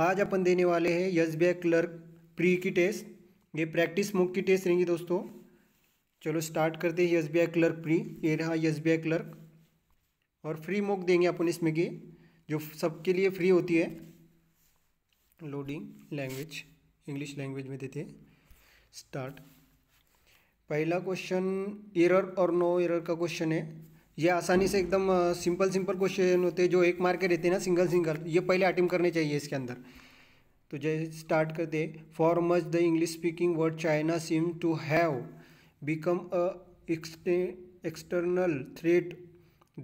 आज अपन देने वाले हैं यस बी क्लर्क प्री की टेस्ट ये प्रैक्टिस मुक की टेस्ट रहेंगी दोस्तों चलो स्टार्ट करते हैं यस बी क्लर्क प्री ये रहा यस बी क्लर्क और फ्री मुक देंगे अपन इसमें की जो सबके लिए फ्री होती है लोडिंग लैंग्वेज इंग्लिश लैंग्वेज में देते स्टार्ट पहला क्वेश्चन एरर और नो एरर का क्वेश्चन है ये आसानी से एकदम सिंपल सिंपल क्वेश्चन होते हैं जो एक मार्क के रहते हैं ना सिंगल सिंगल ये पहले अटेम्प करने चाहिए इसके अंदर तो जैसे स्टार्ट करते for much the English speaking world China seem to have become a external threat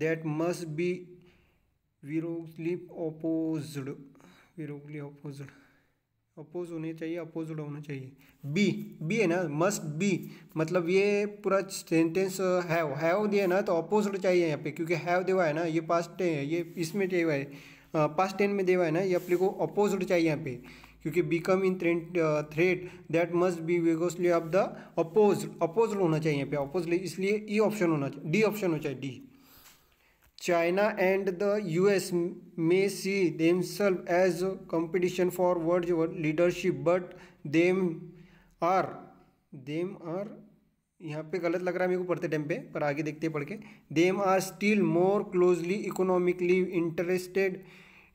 that must be vigorously opposed vigorously opposed oppose होने चाहिए अपोजिट होना चाहिए बी बी है ना मस्ट बी मतलब ये पूरा सेंटेंस हैव हैव दिया ना तो अपोजिट चाहिए यहाँ पे क्योंकि हैव देवा है ना ये पास्ट है ये इसमें हुआ है पास्ट uh, टेन में देवा है ना ये अपने को अपोजिट चाहिए यहाँ पे क्योंकि become in threat threat that must be vigorously of the oppose oppose होना चाहिए यहाँ पे अपोज इसलिए ई e ऑप्शन होना चाहिए डी ऑप्शन होना चाहिए D China and the US may see themselves as competition for world leadership, but them are them are यहाँ पे गलत लग रहा है मेरे को पढ़ते टाइम पे पर आगे देखते हैं पढ़ के them are still more closely economically interested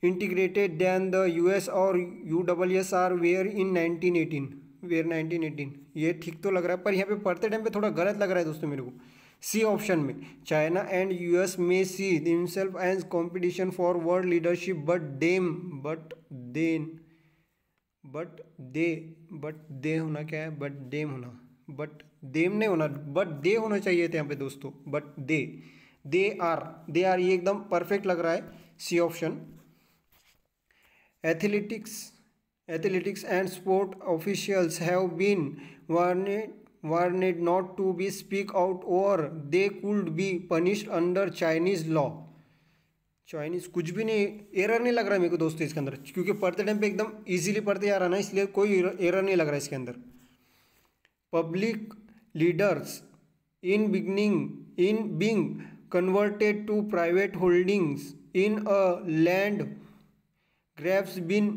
integrated than the U S और U W S are were in nineteen eighteen were nineteen eighteen ये ठीक तो लग रहा है पर यहाँ पे पढ़ते टाइम पे थोड़ा गलत लग रहा है दोस्तों मेरे को सी ऑप्शन में चाइना एंड यूएस में see themselves as competition for world leadership but them but then but they but they होना क्या है बट डेम होना बट देम नहीं होना बट दे होना चाहिए थे यहाँ पे दोस्तों but they they are they are ये एकदम परफेक्ट लग रहा है C option athletics athletics and sport officials have been warned were need not to be speak out or they could be punished under Chinese law. Chinese कुछ भी नहीं error नहीं लग रहा मेरे को दोस्तों इसके अंदर क्योंकि पढ़ते टाइम पे एकदम इजीली पढ़ते जा रहा ना इसलिए कोई एरर नहीं लग रहा इसके अंदर public leaders in beginning in being converted to private holdings in a land grabs been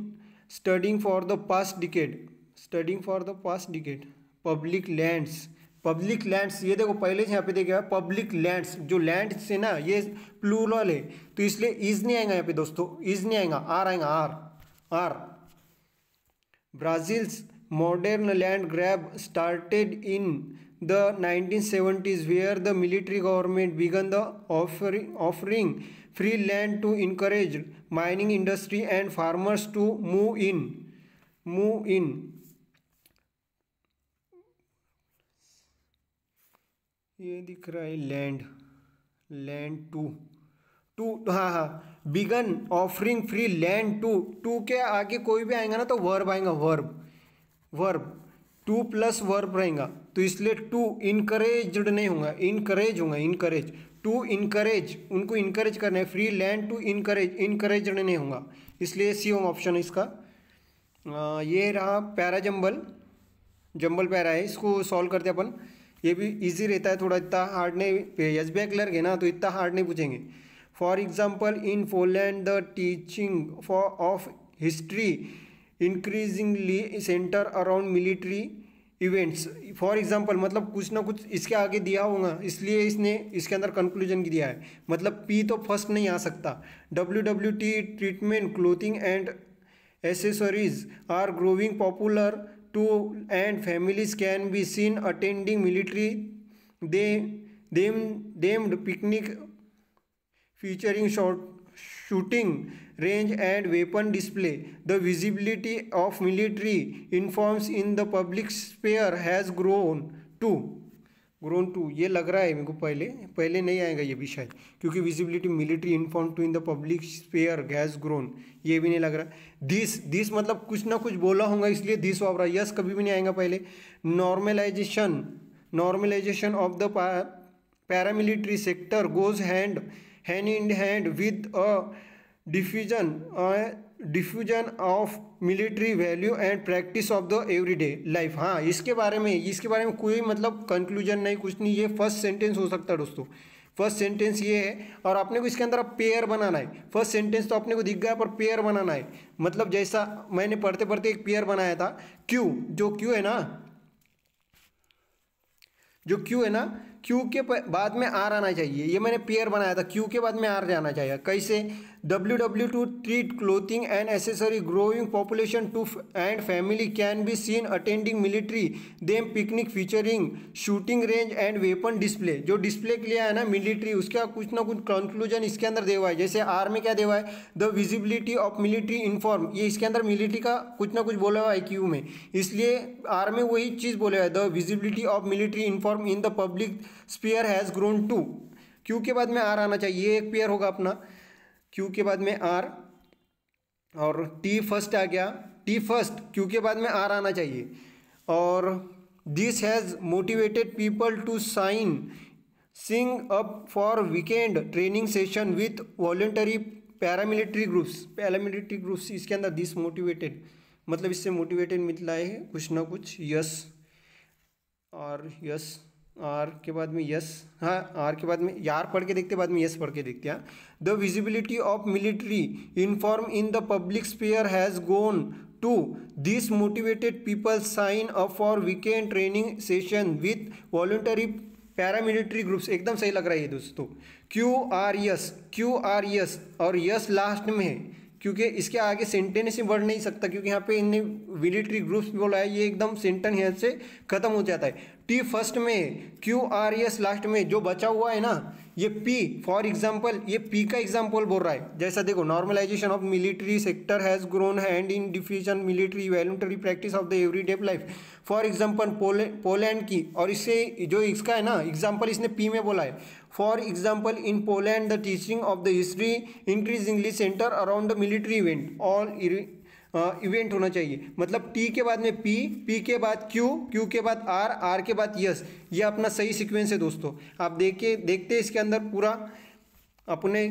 standing for the past decade standing for the past decade public lands public lands ये देखो पहले से यहाँ पे देखिए पब्लिक लैंड्स जो land है ना ये प्लूरल है तो इसलिए इज नहीं आएगा यहाँ पे दोस्तों इज नहीं आएगा आर आएगा R R Brazil's modern land grab started in the 1970s where the military government began the offering free land to encourage mining industry and farmers to move in move in ये दिख रहा है land land to to हाँ हाँ began offering free land to to के आगे कोई भी आएगा ना तो वर्ब आएगा verb verb to plus verb रहेगा तो इसलिए टू इनकरेज नहीं होगा इनकरेज होगा इनकरेज टू इनकरेज उनको इनकरेज करना है free land to encourage encouraged नहीं होगा इसलिए सी होम ऑप्शन इसका आ, ये रहा पैरा जंबल जंबल पैरा है इसको सॉल्व करते अपन ये भी ईजी रहता है थोड़ा इतना हार्ड नहीं एस बी क्लर्क है ना तो इतना हार्ड नहीं पूछेंगे for example in Poland the teaching for of history increasingly center around military events for example मतलब कुछ ना कुछ इसके आगे दिया होगा इसलिए इसने इसके अंदर कंक्लूजन दिया है मतलब पी तो फर्स्ट नहीं आ सकता W W T treatment clothing and accessories are growing popular to and families can be seen attending military they them themed picnic featuring short shooting range and weapon display. The visibility of military uniforms in the public sphere has grown too. Grown too ये लग रहा है मेरे को पहले पहले नहीं आएगा ये भी शायद क्योंकि visibility military uniform to in the public sphere has grown ये भी नहीं लग रहा दिस दिस मतलब कुछ ना कुछ बोला होगा इसलिए दिस वाप रहा यस कभी भी नहीं आएगा पहले normalization normalization of the paramilitary sector goes hand hand in hand with a diffusion diffusion of military value and practice of the everyday life हाँ इसके बारे में इसके बारे में कोई मतलब कंक्लूजन नहीं कुछ नहीं ये फर्स्ट सेंटेंस हो सकता है दोस्तों फर्स्ट सेंटेंस ये है और आपने को इसके अंदर अब पेयर बनाना है फर्स्ट सेंटेंस तो आपने को दिख गया पर पेयर बनाना है मतलब जैसा मैंने पढ़ते पढ़ते एक पेयर बनाया था क्यू जो क्यू है ना जो क्यू है ना क्यू के बाद में आर आना चाहिए ये मैंने पेयर बनाया था क्यू के बाद में आर जाना चाहिए कैसे W W to treat clothing and accessory growing population to and family can be seen attending military them picnic featuring shooting range and weapon display जो डिस्प्ले के लिए है ना मिलिट्री उसका कुछ ना कुछ कंक्लूजन इसके अंदर देवा है जैसे आर में क्या देवा है the visibility of military uniform ये इसके अंदर मिलिट्री का कुछ ना कुछ बोला हुआ है क्यू में इसलिए आर में वही चीज़ बोला है the visibility of military uniform in the public sphere has grown too Q के बाद में आर आना चाहिए ये एक पेयर होगा अपना क्यू के बाद में आर और टी फर्स्ट आ गया टी फर्स्ट क्यू के बाद में आर आना चाहिए और this has motivated people to sign sing up for weekend training session with voluntary paramilitary groups paramilitary groups इसके अंदर दिस मोटिवेटेड मतलब इससे मोटिवेटेड मिलता है कुछ ना कुछ यस और यस आर के बाद में यस हाँ आर के बाद में यार पढ़ के देखते बाद में यस पढ़ के देखते हैं the visibility of military uniform in the public sphere has gone to this motivated people sign up for weekend training session with voluntary paramilitary groups एकदम सही लग रहा है दोस्तों Q R S Q R S और S last में है क्योंकि इसके आगे सेंटेंस ही बढ़ नहीं सकता क्योंकि यहाँ पे इनने मिलिट्री ग्रुप्स बोला है ये एकदम सेंटेंस यहाँ से खत्म हो जाता है टी फर्स्ट में क्यू आर एस लास्ट में जो बचा हुआ है ना ये पी फॉर एग्जाम्पल ये पी का एग्जाम्पल बोल रहा है जैसा देखो normalization of military sector has grown hand in diffusion military voluntary practice of the everyday life for example Poland की और इससे जो इसका है ना एग्जाम्पल इसने पी में बोला है for example in Poland the teaching of the history increasingly center around the military event all event होना चाहिए मतलब टी के बाद में पी पी के बाद क्यू क्यू के बाद आर आर के बाद यस ये अपना सही सिक्वेंस है दोस्तों आप देखिए देखते इसके अंदर पूरा अपने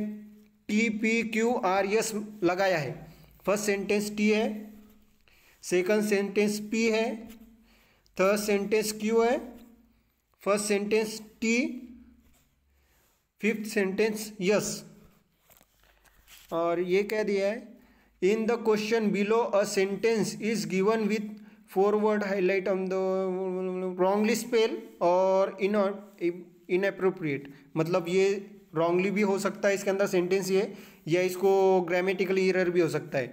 T P Q R S लगाया है फर्स्ट सेंटेंस टी है सेकंड सेंटेंस पी है थर्ड सेंटेंस क्यू है first sentence T fifth sentence S और ये कह दिया है in the question below a sentence is given with forward highlight on the wrongly spell और इन इनअप्रोप्रिएट मतलब ये रॉन्गली भी हो सकता है इसके अंदर सेंटेंस ये या इसको ग्रामेटिकली इर भी हो सकता है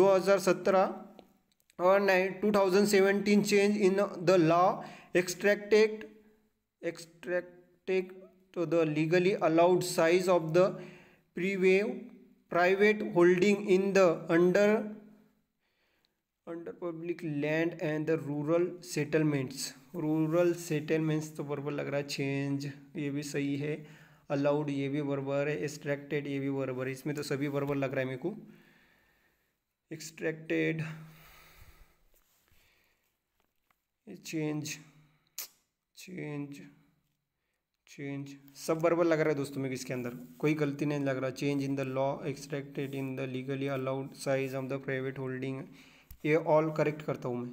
दो हज़ार सत्रह और two thousand seventeen change in the law extracted extracted the legally allowed size of the private private holding in the under under public land and the rural settlements rural settlements तो बरबर लग रहा है change ये भी सही है allowed ये भी बरबर है extracted ये भी बरबर है इसमें तो सभी बरबर लग रहा है मेरे को extracted change change चेंज सब बरबर लग रहा है दोस्तों में इसके अंदर कोई गलती नहीं लग रहा change in the law extracted in the legally allowed size of the private holding ये ऑल करेक्ट करता हूँ मैं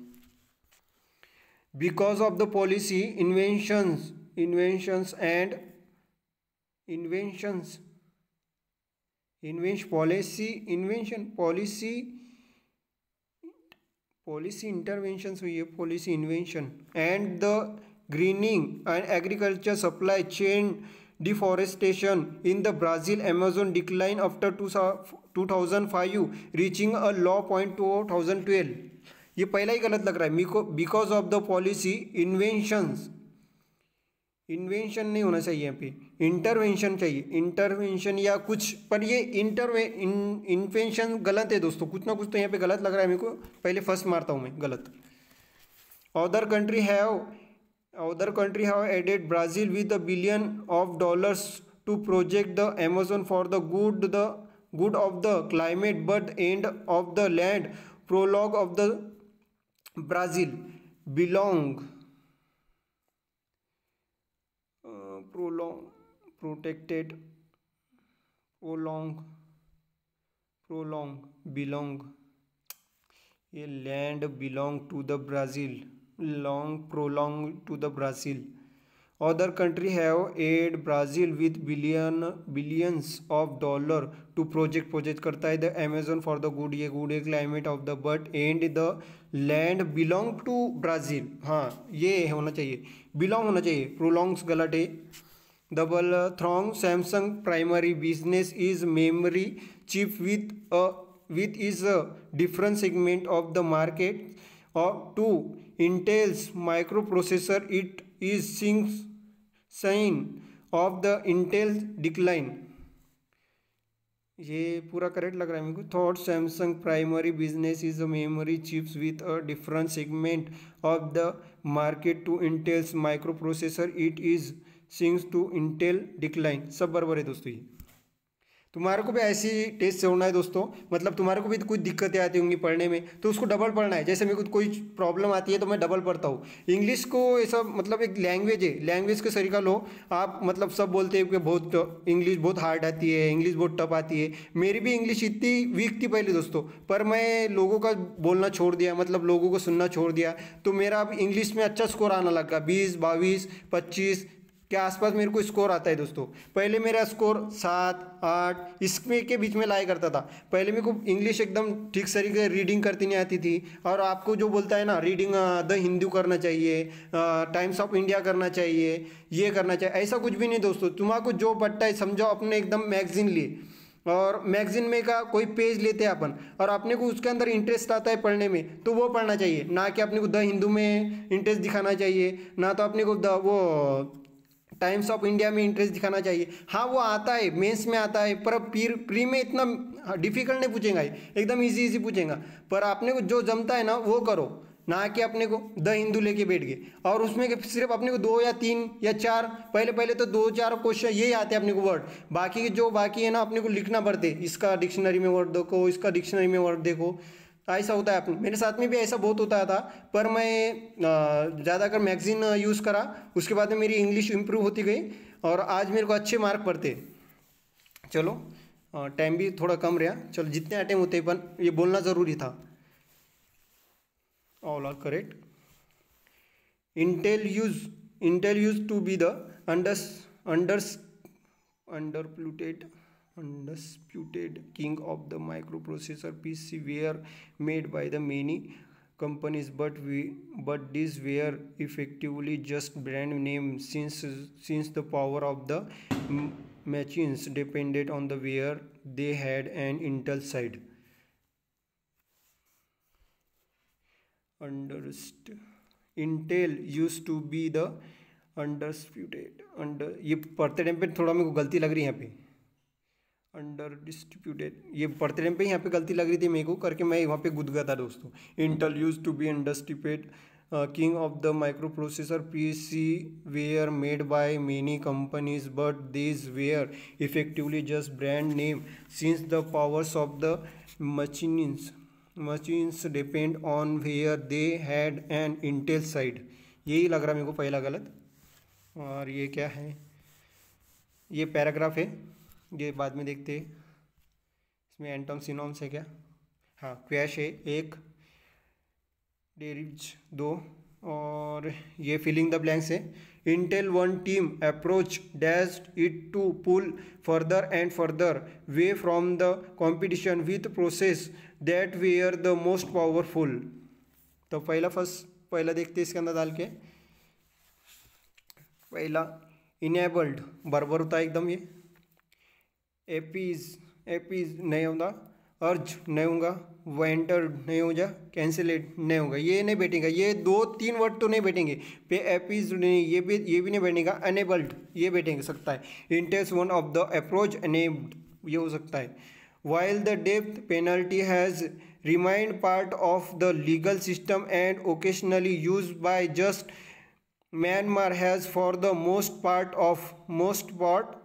because of the policy inventions inventions and inventions invention policy invention policy policy intervention हुई है policy invention and the greening and agriculture supply chain deforestation in the Brazil Amazon decline after 2005 reaching a low point 2012 ये पहला ही गलत लग रहा है because of the policy inventions invention नहीं होना चाहिए यहाँ पे इंटरवेंशन चाहिए इंटरवेंशन या कुछ पर ये इंटरवे इन्वेंशन गलत है दोस्तों कुछ ना कुछ तो यहाँ पे गलत लग रहा है मेरे को पहले फर्स्ट मारता हूँ मैं गलत other country have Other country have added Brazil with a billion of dollars to project the Amazon for the good the good of the climate but end of the land prologue of the Brazil belong uh, prolong protected prolong prolong belong a land belong to the Brazil long prolonged to the Brazil. Other country have aid Brazil with billion billions of dollar to project project karta hai the Amazon for the good ye good है climate of the but and the land belong to Brazil ha ye hona chahiye belong hona chahiye prolongs galat hai double throng Samsung primary business is memory chip with a with is a different segment of the market or two Intel's microprocessor it is seeing sign of the Intel decline ये पूरा correct लग रहा है मेरे को thought Samsung primary business is a memory chips with a different segment of the market to Intel's microprocessor it is things to Intel decline सब बराबर है दोस्तों ये तुम्हारे को भी ऐसी टेस्ट से होना है दोस्तों मतलब तुम्हारे को भी कोई दिक्कतें आती होंगी पढ़ने में तो उसको डबल पढ़ना है जैसे मेरे को कोई प्रॉब्लम आती है तो मैं डबल पढ़ता हूँ इंग्लिश को ऐसा मतलब एक लैंग्वेज है लैंग्वेज के सरिका लो आप मतलब सब बोलते हैं कि बहुत इंग्लिश बहुत हार्ड आती है इंग्लिश बहुत टफ आती है मेरी भी इंग्लिश इतनी वीक थी पहले दोस्तों पर मैं लोगों का बोलना छोड़ दिया मतलब लोगों को सुनना छोड़ दिया तो मेरा अब इंग्लिश में अच्छा स्कोर आना लग गया बीस बाईस पच्चीस के आसपास मेरे को स्कोर आता है दोस्तों पहले मेरा स्कोर सात आठ इसमें के बीच में लाया करता था पहले मेरे को इंग्लिश एकदम ठीक तरीके रीडिंग करती नहीं आती थी और आपको जो बोलता है ना रीडिंग द हिंदू करना चाहिए टाइम्स ऑफ इंडिया करना चाहिए ये करना चाहिए ऐसा कुछ भी नहीं दोस्तों तुम्हारा जो पट्टा है समझो अपने एकदम मैगजीन लिए और मैगजीन में का कोई पेज लेते हैं अपन और अपने को उसके अंदर इंटरेस्ट आता है पढ़ने में तो वो पढ़ना चाहिए ना कि अपने को द हिंदू में इंटरेस्ट दिखाना चाहिए ना तो अपने को द वो टाइम्स ऑफ इंडिया में इंटरेस्ट दिखाना चाहिए हाँ वो आता है मेंस में आता है पर पीर प्री में इतना डिफिकल्ट हाँ, नहीं पूछेगा एकदम इजी इजी पूछेगा पर आपने को जो जमता है ना वो करो ना कि अपने को द हिंदू लेके बैठ गए और उसमें सिर्फ अपने को दो या तीन या चार पहले पहले तो दो चार क्वेश्चन यही आते हैं अपने को वर्ड बाकी जो बाकी है ना अपने को लिखना पड़ते इसका डिक्शनरी में वर्ड देखो इसका डिक्शनरी में वर्ड देखो ऐसा होता है मेरे साथ में भी ऐसा बहुत होता था पर मैं ज़्यादातर मैगज़ीन यूज़ करा उसके बाद में मेरी इंग्लिश इम्प्रूव होती गई और आज मेरे को अच्छे मार्क पड़ते चलो टाइम भी थोड़ा कम रहा चलो जितने अटैम्प होते पर ये बोलना ज़रूरी था all are correct Intel use Intel use to be the under under undisputed undisputed king of the microprocessor PC were made by the many companies but we but these were effectively just brand names since since the power of the machines depended on the where they had an Intel side Intel used to be the undisputed under ये पढ़ते time पे थोड़ा मेरे को गलती लग रही है यहाँ पे अंडर डिस्ट्रीब्यूटेड ये पढ़ते टाइम पे यहाँ पे गलती लग रही थी मेरे को करके मैं वहाँ पे गुद गया था दोस्तों Intel use to be undisputed king of the microprocessor P C were made by many companies but this were effectively just brand name since the powers of the machines machines depend on where they had an Intel side यही लग रहा मेरे को पहला गलत और ये क्या है ये पैराग्राफ है ये बाद में देखते हैं इसमें एंटोम सिनोम्स है क्या हाँ क्वैश है एक डेरिज दो और ये फिलिंग द ब्लैंक्स है Intel one team approach dashed it to pull further and further way from the competition with process that way are the most powerful तो पहला फर्स्ट पहला देखते इसके अंदर डाल के पहला इनेबल्ड बरबर होता है एकदम ये एपीज एपीज नहीं होगा अर्ज नहीं होगा वेंटर नहीं हो जा कैंसिलेट नहीं होगा ये नहीं बैठेगा ये दो तीन वर्ड तो नहीं बैठेंगे पे एपीज नहीं ये भी ये भी नहीं बैठेगा अनेबल्ड ये बैठेंगे सकता है इंटेस्ट one of the approach enabled ये हो सकता है while the depth penalty has remind part of the legal system and occasionally use by just Myanmar has for the most part of most part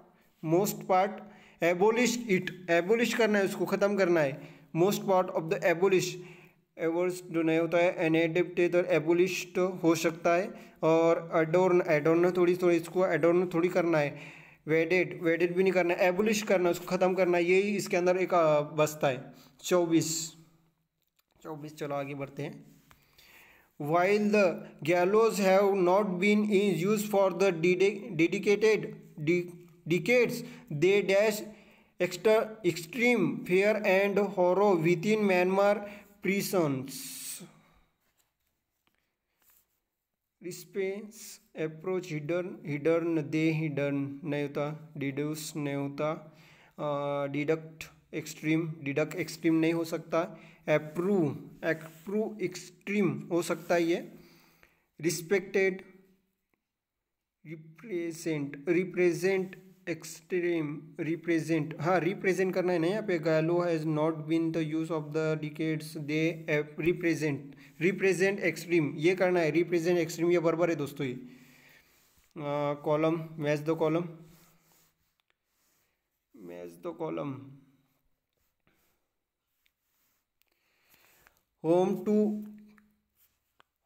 most part abolish it abolish करना है उसको ख़त्म करना है most part of the abolish एवर्स जो नहीं होता है एनेडेप्टेड और एबोलिस्ट हो सकता है और एडोर्न एडोर्न थोड़ी थोड़ी इसको एडोर्न थोड़ी करना है वेडेड वेडेड भी नहीं करना है एबोलिश करना उसको ख़त्म करना है यही इसके अंदर एक बसता है चौबीस चौबीस चलो आगे बढ़ते हैं while the gallows have not been in use for the dedicated decades. They dash extra, extreme fear and horror within Myanmar prisons. Response approach hidden, hidden, they hidden, nayota, deduce, nayota, uh, deduct, extreme deduct extreme नहीं हो सकता approve approve extreme हो सकता है ये respected represent represent extreme represent हाँ represent करना है ना यहाँ पे gallow has not been the use of the decades they represent represent extreme ये करना है रिप्रेजेंट एक्सट्रीम ये बरबर है दोस्तों ये column match the column match the column home to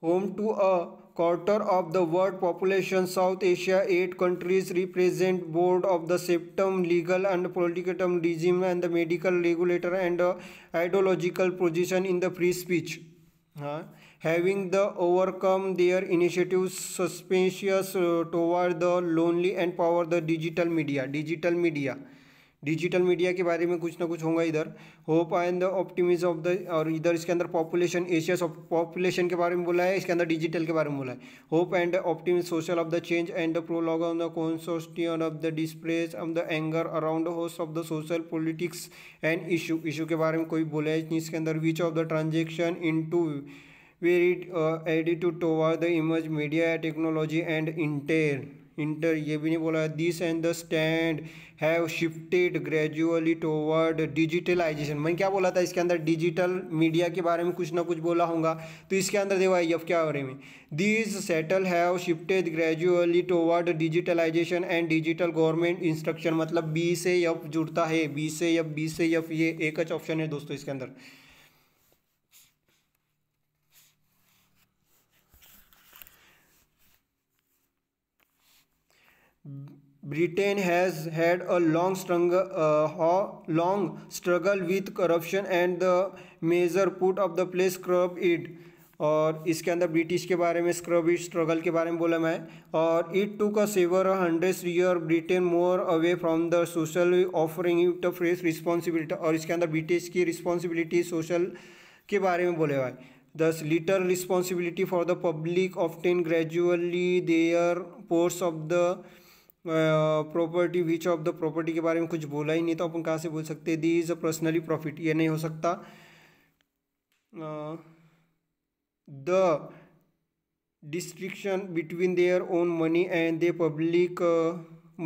home to a quarter of the world population South Asia eight countries represent board of the septum legal and political regime and the medical regulator and uh, ideological position in the free speech uh, having the overcome their initiatives suspicious uh, toward the lonely and power the digital media digital media digital media के बारे में कुछ ना कुछ होगा इधर hope and optimism of the और इधर इसके अंदर पॉपुलेशन एशिया पॉपुलेशन के बारे में बोला है इसके अंदर डिजिटल के बारे में बोला है hope and optimism social of the change and the prologue on the कॉन्सोस्टी of the displace of the anger around host of the social politics and issue issue के बारे में कोई बोला है इसके अंदर which of the transaction into very एडिटू to toward the emerge media technology and Intel inter ये भी नहीं बोला this and the stand have shifted gradually toward digitalisation मैंने क्या बोला था इसके अंदर डिजिटल मीडिया के बारे में कुछ ना कुछ बोला होगा तो इसके अंदर देखो आई एफ क्या बारे में this settle have shifted gradually toward digitalisation and digital government instruction मतलब बी से यफ जुड़ता है बी से यफ बी से यफ़ ये एक ऑप्शन अच्छा है दोस्तों इसके अंदर Britain has had a long struggle, uh, long struggle with corruption and the major put of the place scrub it और इसके अंदर ब्रिटिश के बारे में स्क्रब इट स्ट्रगल के बारे में बोला मैं और इट टू का several hundred year Britain more away from the social offering it fresh responsibility और इसके अंदर ब्रिटिश की रिस्पॉन्सिबिलिटी सोशल के बारे में बोले हुआ है दस लिटर responsibility for the public of ten gradually their pores of the property which of the property के बारे में कुछ बोला ही नहीं तो अपन कहाँ से बोल सकते the is a personally profit ये नहीं हो सकता the distinction between their own money and the public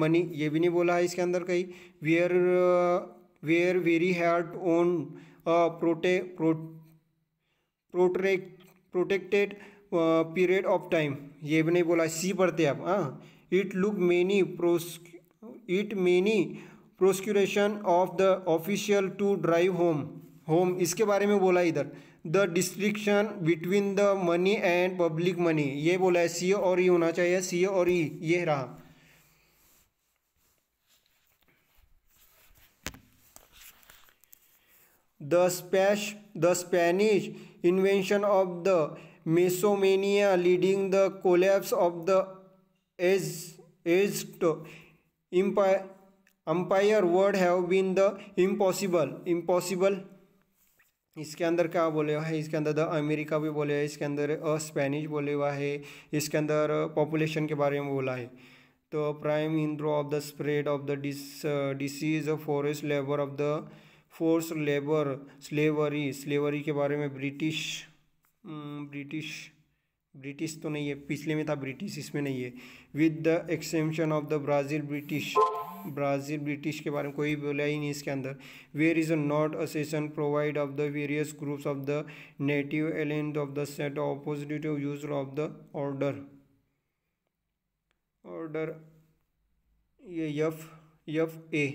money ये भी नहीं बोला है इसके अंदर कहीं were were very hard own प्रोटे protect protected period of time ये भी नहीं बोला सी पढ़ते आप हाँ it took many it many prosecution of the official to drive home home इसके बारे में बोला इधर the distinction between the money and public money ये बोला है सी और ई e होना चाहिए सी और ई e, ये रहा the Spanish the Spanish invention of the Mesoamerica leading the collapse of the age age empire empire word have been the impossible impossible इसके अंदर क्या बोले हुआ है इसके अंदर द अमेरिका भी बोले है इसके अंदर अ स्पेनिश बोले हुआ है इसके अंदर पॉपुलेशन के बारे में बोला है तो prime intro of the spread of the डिस disease forest labour of the force labour slavery slavery के बारे में ब्रिटिश हम्म, ब्रिटिश ब्रिटिश तो नहीं है पिछले में था ब्रिटिश इसमें नहीं है with the exemption of the Brazil British Brazil British के बारे में कोई बोला ही नहीं इसके अंदर where is a not a session provide of the various groups of the native एलेंट ऑफ द सेट ऑपोजिटिव use of the order order ये यफ यफ ए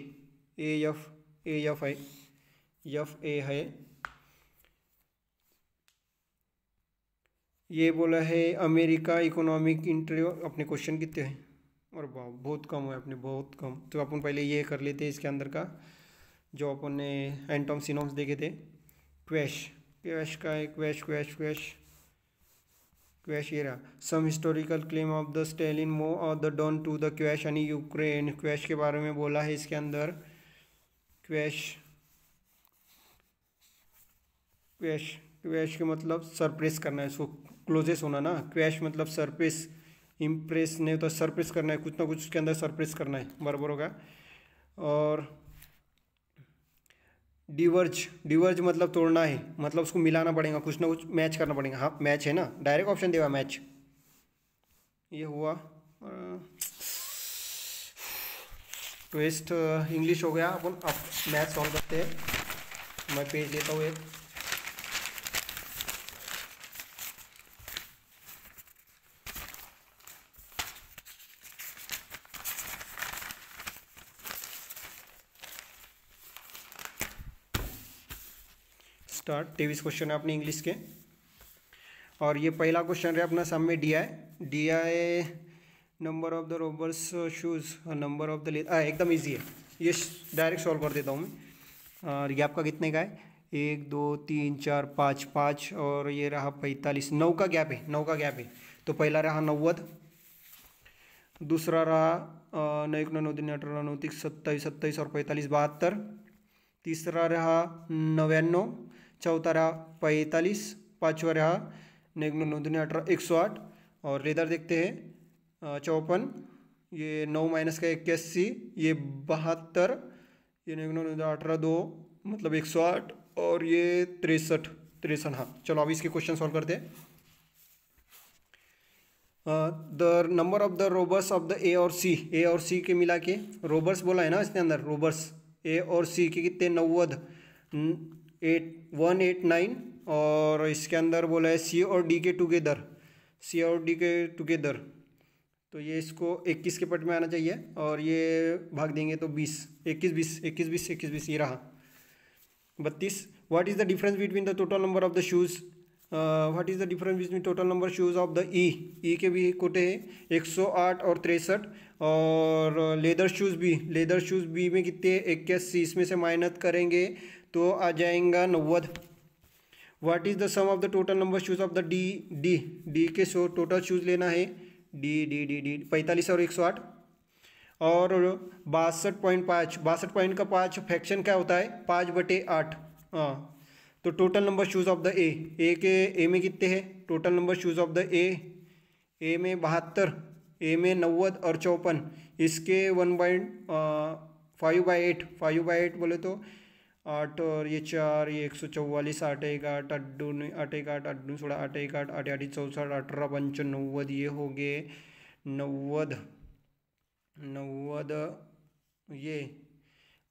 एफ एफ है यफ ए है ये बोला है अमेरिका इकोनॉमिक इंटरव्यू अपने क्वेश्चन कितने हैं और वाह बहुत कम है अपने बहुत कम तो अपन पहले ये कर लेते हैं इसके अंदर का जो अपन ने एंटॉम सिनोम्स देखे थे क्वेश क्वेश का है क्वेश क्वेश क्वेश क्वेश ये रहा some historical claim of the Stalin मो और द डॉन टू द क्वेश यानी यूक्रेन क्वेश के बारे में बोला है इसके अंदर क्वेश क्वेश क्वेश के मतलब सरप्रेस करना है इसको क्लोजेस होना ना क्रैश मतलब सरप्रेस इम्प्रेस नहीं होता सरप्रेस करना है कुछ ना कुछ उसके अंदर सरप्रेस करना है बराबर होगा और डिवर्ज डिवर्ज मतलब तोड़ना है मतलब उसको मिलाना पड़ेगा कुछ ना कुछ मैच करना पड़ेगा हाँ मैच है ना डायरेक्ट ऑप्शन देगा मैच ये हुआ ट्वेस्ट इंग्लिश हो गया अपन अब मैच सॉल्व करते हैं मैं पेज लेता हूँ एक स्टार्ट तेईस क्वेश्चन है अपने इंग्लिश के और ये पहला क्वेश्चन रहा अपना सामने D I D I number of the rubbers shoes number of the ले एकदम ईजी है ये डायरेक्ट सॉल्व कर देता हूँ मैं और ये आपका कितने का है एक दो तीन चार पाँच पाँच और ये रहा पैंतालीस नौ का गैप है नौ का गैप है तो पहला रहा नव्वद दूसरा रहा uh, नौ एक नौ नौ दिन अठारह नौ तीस सत्ताईस सत्ताईस और पैंतालीस बहत्तर तीसरा रहा नव्याण्णव चौतरा पैंतालीस पाँचवा रहा नेगनो नौ अठारह एक सौ आठ और लेदर देखते हैं चौपन ये नौ माइनस का इक्यासी ये बहत्तर ये नेगनो नौ अठारह दो मतलब एक सौ आठ और ये तिरसठ तिरसठ हाँ चलो अभी इसके क्वेश्चन सॉल्व करते हैं the number of the rubbers of the A और सी ए और सी के मिला के रोबर्स बोला है ना इसके अंदर रोबर्स ए और सी के कितने नव्वद एट वन एट नाइन और इसके अंदर बोला है सी और डी के टुगेदर सी और डी के टुगेदर तो ये इसको इक्कीस के पट में आना चाहिए और ये भाग देंगे तो बीस इक्कीस बीस इक्कीस बीस इक्कीस बीस ये रहा बत्तीस what is the difference between the total number of the shoes what is the difference between total number shoes of the E E के भी कोटे हैं एक सौ आठ और तिरसठ और लेदर शूज़ भी लेदर शूज़ बी में कितने इक्यासी इसमें से माइनस करेंगे तो आ जाएगा नव्वद what is the sum of the total number shoes of the D D D के शो टोटल शूज़ लेना है डी डी डी डी पैंतालीस और एक सौ आठ और बासठ पॉइंट पाँच बासठ पॉइंट का पाँच फ्रैक्शन क्या होता है पाँच बटे आठ हाँ तो total number shoes of the A A के ए में कितने हैं total number shoes of the A A में बहत्तर ए में नव्वद और चौपन इसके one point five by eight five by eight बोले तो आठ और ये चार ये एक सौ चौवालीस आठ एक आठ अड्डू आठ एक आठ अड्डू सोलह आठ एक आठ आठ आठ चौसठ अठारह पंच नव्वद ये हो गए नव्वद नव्वद ये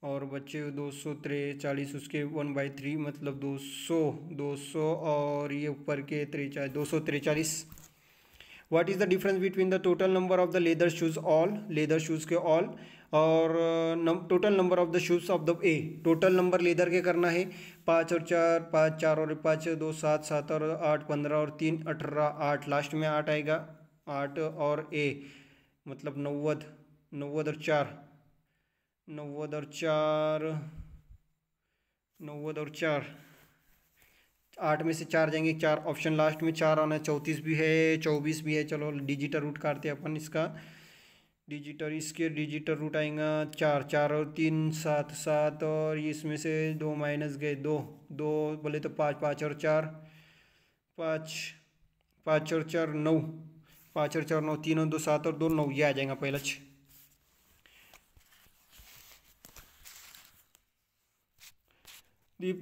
और बच्चे दो सौ त्रे चालीस उसके वन बाई थ्री मतलब दो सौ दो सौ और ये ऊपर के त्रेचा दो सौ त्रेचालीस what is the difference between the total number of the leather shoes all leather shoes के ऑल और नम, total number of the shoes of the A total number leather के करना है पाँच और चार पाँच चार और पाँच दो सात सात और आठ पंद्रह और तीन अठारह आठ लास्ट में आठ आएगा आठ और ए मतलब नव्वद नव्वद और चार नव्वद और चार नव्वद और चार आठ में से चार जाएंगे चार ऑप्शन लास्ट में चार आना है चौंतीस भी है चौबीस भी है चलो डिजिटल रूट काटते हैं अपन इसका डिजिटल इसके डिजिटल रूट आएगा चार चार और तीन सात सात और इसमें से दो माइनस गए दो दो बोले तो पाँच पाँच और चार पाँच पाँच और चार नौ पाँच और चार नौ तीन और दो सात और दो नौ ये आ जाएगा पहला छ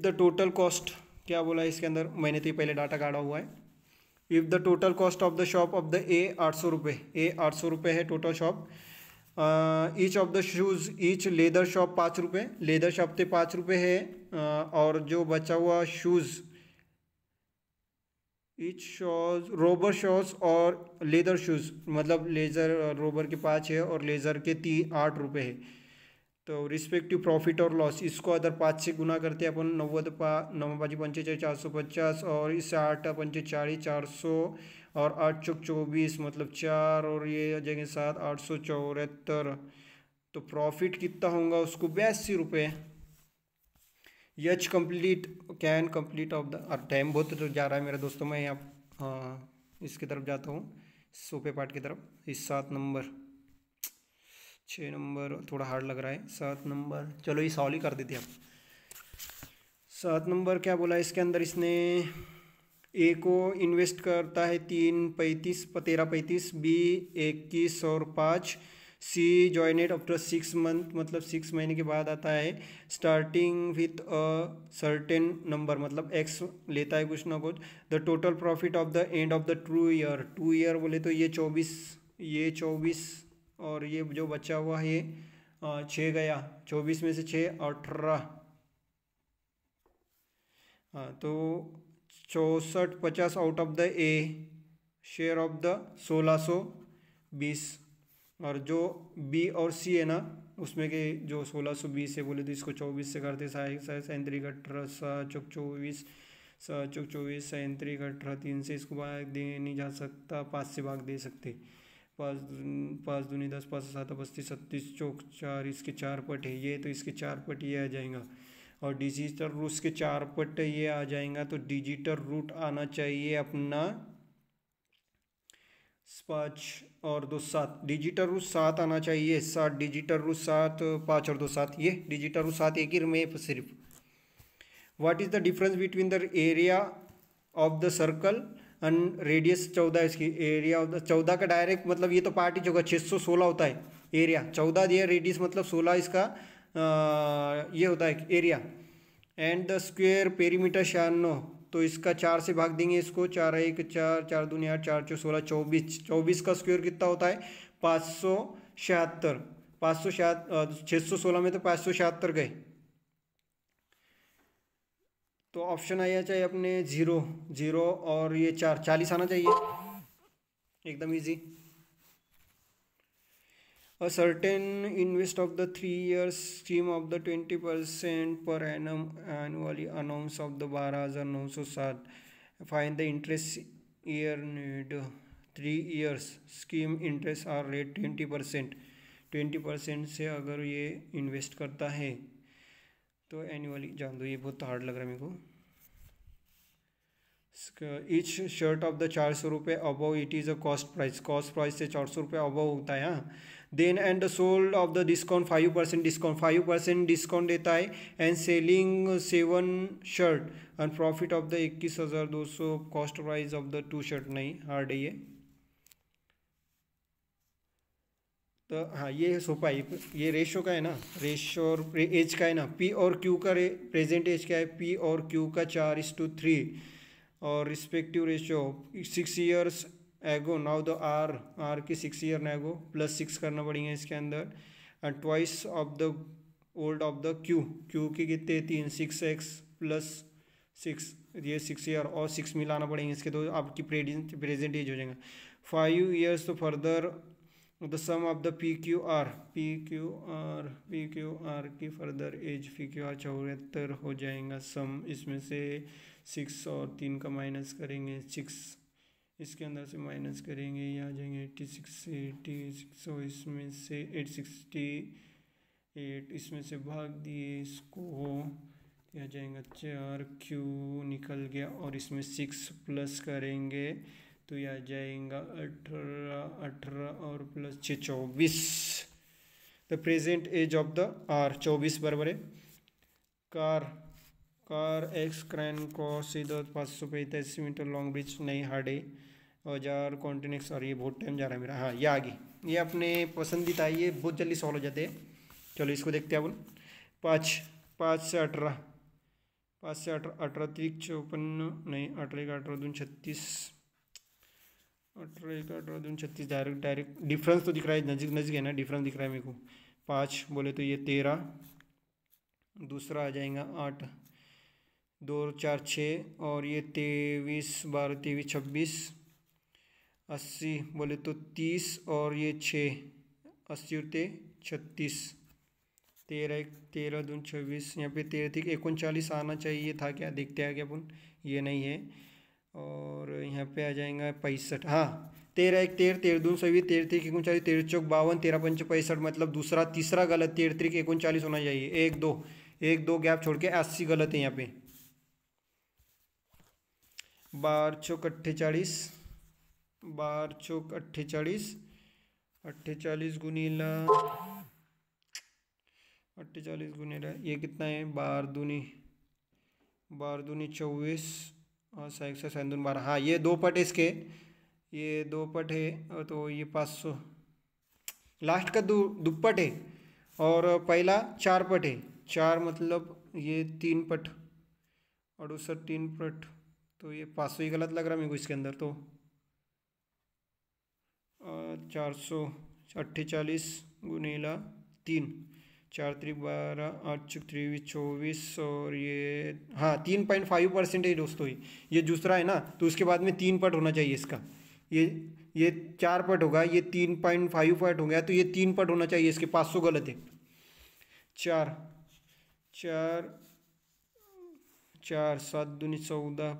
द टोटल कॉस्ट क्या बोला है इसके अंदर मैंने तो ये पहले डाटा काटा हुआ है if the total cost of the shop of the A आठ सौ रुपये ए आठ सौ रुपये है total shop each of the shoes each leather shop पाँच रुपये लेदर शॉप पे पाँच रुपये है uh, और जो बचा हुआ shoes each shoes rubber shoes और लेदर शूज़ मतलब लेज़र रोबर uh, के पाँच है और लेज़र के ती आठ रुपये है तो रिस्पेक्टिव प्रॉफिट और लॉस इसको अदर पाँच से गुना करते हैं अपन नव्वद पा नव पाँच पंचे चार सौ पचास और इससे आठ पंचे चालीस चार सौ और आठ चौक चौबीस मतलब चार और ये आ जाएंगे सात आठ सौ चौहत्तर तो प्रॉफिट कितना होगा उसको बयासी रुपये यच complete can complete of the और टाइम बहुत तो जा रहा है मेरा दोस्तों मैं यहाँ हाँ, इसकी तरफ जाता हूँ सोपे पार्ट की तरफ इस सात नंबर छः नंबर थोड़ा हार्ड लग रहा है सात नंबर चलो ये सॉल्व ही कर देते हैं सात नंबर क्या बोला इसके अंदर इसने ए को इन्वेस्ट करता है तीन पैंतीस तेरह पैंतीस बी इक्कीस और पाँच C joined after six month मतलब सिक्स महीने के बाद आता है starting with a certain number मतलब एक्स लेता है कुछ ना कुछ the total profit of the end of the two year two year बोले तो ये चौबीस ये चौबीस और ये जो बचा हुआ है ये छः गया चौबीस में से छः अठारह तो चौसठ पचास out of the A share of the सोलह सौ बीस और जो बी और सी है ना उसमें के जो सोलह सौ बीस है बोले तो इसको चौबीस से करते सैंतरी अठारह सा चौक चौबीस सा चौक चौबीस सैंतरी अठारह तीन से इसको भाग दे नहीं जा सकता पाँच से भाग दे सकते पाँच दूनी पाँच दूनी दस पाँच सात बस्तीस छत्तीस चौक चार इसके चार पट है ये तो इसके चार पट ये आ जाएगा और डिजिटल रूट इसके चार पट ये आ जाएगा तो डिजिटल रूट आना चाहिए अपना पाँच और दो सात डिजिटल रूट सात आना चाहिए सात डिजिटल रूट सात पाँच और दो सात ये डिजिटल रूट सात एक ही में सिर्फ what is the difference between the area of the circle and radius चौदह इसकी एरिया चौदह का डायरेक्ट मतलब ये तो पार्टी जो छः सौ सोलह होता है एरिया चौदह दिया रेडियस मतलब सोलह इसका आ, ये होता है area and the square perimeter छियानो तो इसका चार से भाग देंगे इसको चार एक चार चार दून आठ चार चौ सोलह चौबीस चौबीस का स्क्वेयर कितना होता है पाँच सौ छिहत्तर पाँच सौ छिहत्तर छः सौ सोलह में तो पाँच सौ छिहत्तर गए तो ऑप्शन आया चाहिए अपने ज़ीरो ज़ीरो और ये चार चालीस आना चाहिए एकदम easy certain invest of the three years scheme of the twenty percent पर एनम एनुअली अनाउंस ऑफ द बारह हज़ार नौ सौ सात fine the interest year need three years scheme interest are rate twenty percent twenty percent से अगर ये इन्वेस्ट करता है तो एनुअली जान दो ये बहुत हार्ड लग रहा है मेरे को ईच शर्ट ऑफ द चार सौ रुपये above it is a cost price cost price से चार सौ रुपये अबव होता है हाँ then and the sold of the discount five percent discount five percent discount देता है and selling seven shirt and profit of the इक्कीस हज़ार दो सौ cost price of the two shirt नहीं हार्ड है ये तो हाँ ये सोपाइप ये रेशो का है ना रेशो और एज का है ना पी और क्यू का प्रेजेंट एज क्या है पी और क्यू का चार इस टू थ्री और respective ratio six years ago now the R R की six year ago plus six करना पड़ेंगे इसके अंदर and twice of the old of the Q Q की कितने तीन सिक्स एक्स प्लस सिक्स ये सिक्स ईयर और सिक्स मिलाना पड़ेंगे इसके तो आपकी प्रेजेंट एज हो जाएगा फाइव ईयर्स तो further the sum of the PQR PQR PQR की further as P Q R चौहत्तर हो जाएगा सम इसमें से सिक्स और तीन का माइनस करेंगे सिक्स इसके अंदर से माइनस करेंगे ये आ जाएंगे एट्टी सिक्स एट्टी सिक्स और इसमें से एट सिक्सटी एट इसमें से भाग दिए इसको आ जाएगा चार क्यू निकल गया और इसमें सिक्स प्लस करेंगे तो यह आ जाएगा अठारह अठारह और प्लस छः चौबीस the present age of the R चौबीस बराबर है कार कार एक्स क्रैन को सीधा पाँच सौ पैंतालीस मीटर लॉन्ग ब्रिज नई हाडे औजार कॉन्टिनेक्स और ये बहुत टाइम जा रहा है मेरा हाँ ये आगे ये अपने पसंदीदा ये बहुत जल्दी सॉल्व हो जाते हैं चलो इसको देखते हैं अपन पाँच पाँच से अठारह पाँच से अठारह अठारह त्रिक चौपन्न नहीं अठारह का अठारह दून छत्तीस अठारह एक अठारह दून छत्तीस डायरेक्ट डायरेक्ट डिफरेंस तो दिख रहा है नज़दीक नज़दीक है ना डिफरेंस दिख रहा है मेरे को पाँच बोले तो ये तेरह दूसरा आ जाएगा आठ दो चार छः और ये तेईस बारह तेईस छब्बीस अस्सी बोले तो तीस और ये छः अस्सी और ते छत्तीस तेरह एक तेरह दून छब्बीस यहाँ पे तेरह थी एक उनचालीस आना चाहिए था क्या देखते हैं क्या अपन ये नहीं है और यहाँ पे आ जाएगा पैंसठ हाँ तेरह एक तेरह तेरह दून सभी तेरह तीन एक उनचालीस तेरह चौक बावन तेरह पंच पैंसठ मतलब दूसरा तीसरा गलत तेरह तीन एक उनचालीस होना चाहिए एक दो एक दो गैप छोड़ के अस्सी गलत है यहाँ पे बारह चौक अट्ठे चालीस बार चौक अट्ठे चालीस अट्ठे चालीस गुनीला अट्ठे चालीस गुनीला ये कितना है बार दूनी बार दूनी चौबीस और सौ एक सौ साइन दून बारह हाँ ये दो पट इसके ये दो पट है तो ये पाँच सौ लास्ट का दो है और पहला चार पट है चार मतलब ये तीन पट और तीन पट तो ये पाँच सौ ही गलत लग रहा मेरे को इसके अंदर तो चार सौ अट्ठे चालीस गुनीला तीन चार त्री बारह आठ चुक चौबीस और ये हाँ तीन पॉइंट फाइव परसेंट है दोस्तों ये ये दूसरा है ना तो उसके बाद में तीन पट होना चाहिए इसका ये ये चार पट होगा ये तीन पॉइंट फाइव पट हो गया तो ये तीन पट होना चाहिए इसके पाँच सौ तो गलत है चार चार चार सात दूनी चौदह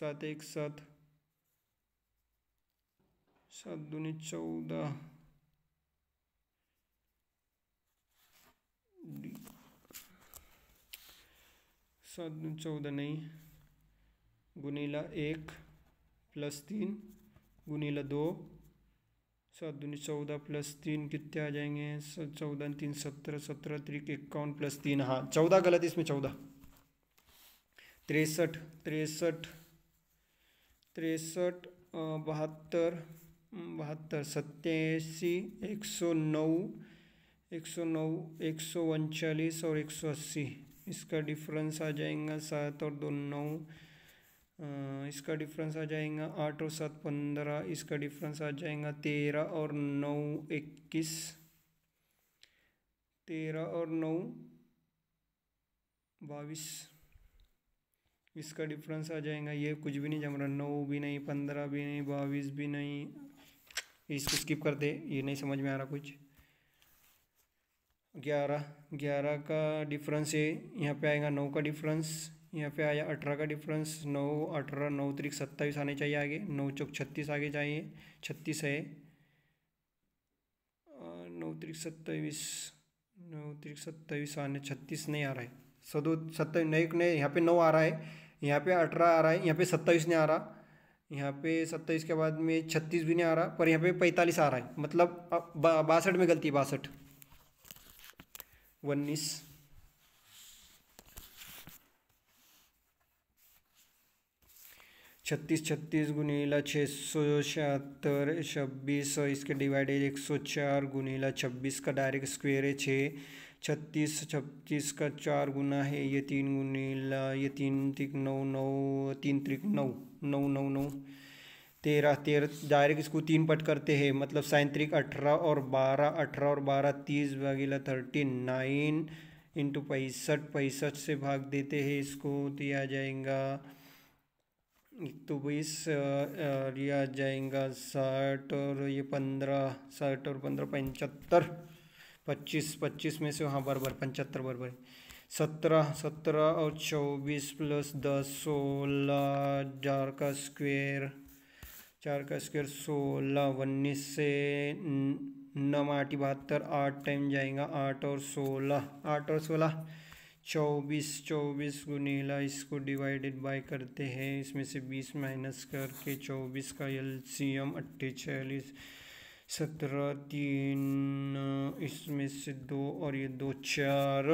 सात एक सात सात दूनी चौदह डी सात चौदह नहीं गुनीला एक प्लस तीन गुनीला दो सात दूनी चौदह प्लस तीन कितने आ जाएंगे चौदह तीन सत्रह सत्रह त्रिक इक्यावन प्लस तीन हाँ चौदह गलत इसमें चौदह तिरसठ तिरसठ तिरसठ बहत्तर बहत्तर सत्तासी एक सौ नौ एक सौ नौ एक सौ उनचालीस और एक सौ अस्सी इसका डिफरेंस आ जाएगा सात और दो नौ इसका डिफरेंस आ जाएगा आठ और सात पंद्रह इसका डिफरेंस आ जाएगा तेरह और नौ इक्कीस तेरह और नौ बाईस इसका डिफरेंस आ जाएगा ये कुछ भी नहीं जम रहा नौ भी नहीं पंद्रह भी नहीं बाईस भी नहीं इसको स्किप कर दे ये नहीं समझ में आ रहा कुछ ग्यारह ग्यारह का डिफरेंस है यहाँ पे आएगा नौ का डिफरेंस यहाँ पे आया अठारह का डिफरेंस नौ अठारह नौ तरीक सत्ताईस आने चाहिए आगे नौ चौक छत्तीस आगे चाहिए छत्तीस है नौ तरीक सत्ताईस नौ तरीक सत्ताईस आने छत्तीस नहीं आ रहा है सदो सत्ताईस नए नए यहाँ पे नौ आ रहा है यहाँ पे अठारह आ रहा है यहाँ पे सत्ताईस नहीं आ रहा यहाँ पे सत्ताईस के बाद में छत्तीस भी नहीं आ रहा पर यहाँ पे पैंतालीस आ रहा है मतलब बासठ में गलती बासठ उन्नीस छत्तीस छत्तीस गुनीला छः सौ छिहत्तर छब्बीस इसके डिवाइडेड एक सौ चार गुनीला छब्बीस का डायरेक्ट स्क्वेयर है छः छत्तीस छत्तीस का चार गुना है ये तीन गुनीला ये तीन त्रिक नौ नौ तीन त्रिक नौ नौ नौ नौ, नौ तेरह तेरह डायरेक्ट इसको तीन पट करते हैं मतलब साइन अठारह और बारह अठारह और बारह तीस भागीला थर्टी नाइन इंटू पैंसठ पैंसठ से भाग देते हैं इसको तो यह आ जाएगा एक तो बीस और आ जाएगा साठ और ये पंद्रह साठ और पंद्रह पचहत्तर पच्चीस पच्चीस में से वहाँ बरबर पचहत्तर बरबर सत्रह सत्रह और चौबीस प्लस दस सोलह हजार का स्क्वेयर चार का स्क्वायर सोलह उन्नीस से नौ आठ बहत्तर आठ टाइम जाएगा आठ और सोलह आठ और सोलह चौबीस चौबीस गुनीला इसको डिवाइडेड बाय करते हैं इसमें से बीस माइनस करके चौबीस का एल सी एम अट्ठे छियालीस सत्रह तीन इसमें से दो और ये दो चार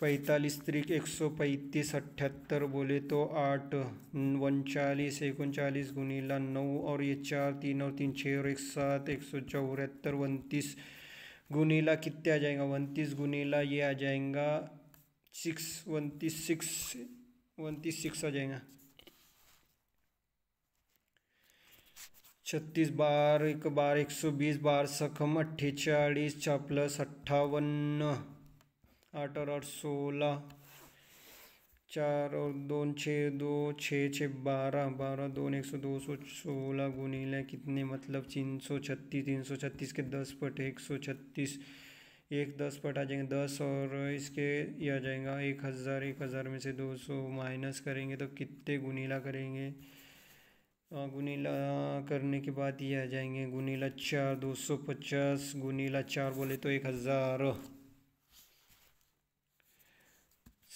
पैंतालीस तरीक एक सौ पैंतीस अट्ठहत्तर बोले तो आठ उनचालीस एक उनचालीस गुनीला नौ और ये चार तीन और तीन छः और एक सात एक सौ चौहत्तर उनतीस गुनीला कितने आ जाएगा उनतीस गुनीला ये आ जाएगा सिक्स उनतीस सिक्स उनतीस सिक्स आ जाएगा छत्तीस बार एक बार एक सौ बीस बार सखम चालीस छा प्लस अट्ठावन आठ और आठ सोलह चार और दो छः दो छः छः बारह बारह दो एक सौ दो सौ सोलह गुनीला कितने मतलब तीन सौ छत्तीस तीन सौ छत्तीस के दस पट एक सौ छत्तीस एक दस पट आ जाएंगे दस और इसके ये आ जाएगा एक हज़ार एक हज़ार में से दो सौ माइनस करेंगे तो कितने गुनीला करेंगे गुनीला करने के बाद ये आ जाएंगे गुनीला चार दो सौ पचास गुनीला चार बोले तो एक हज़ार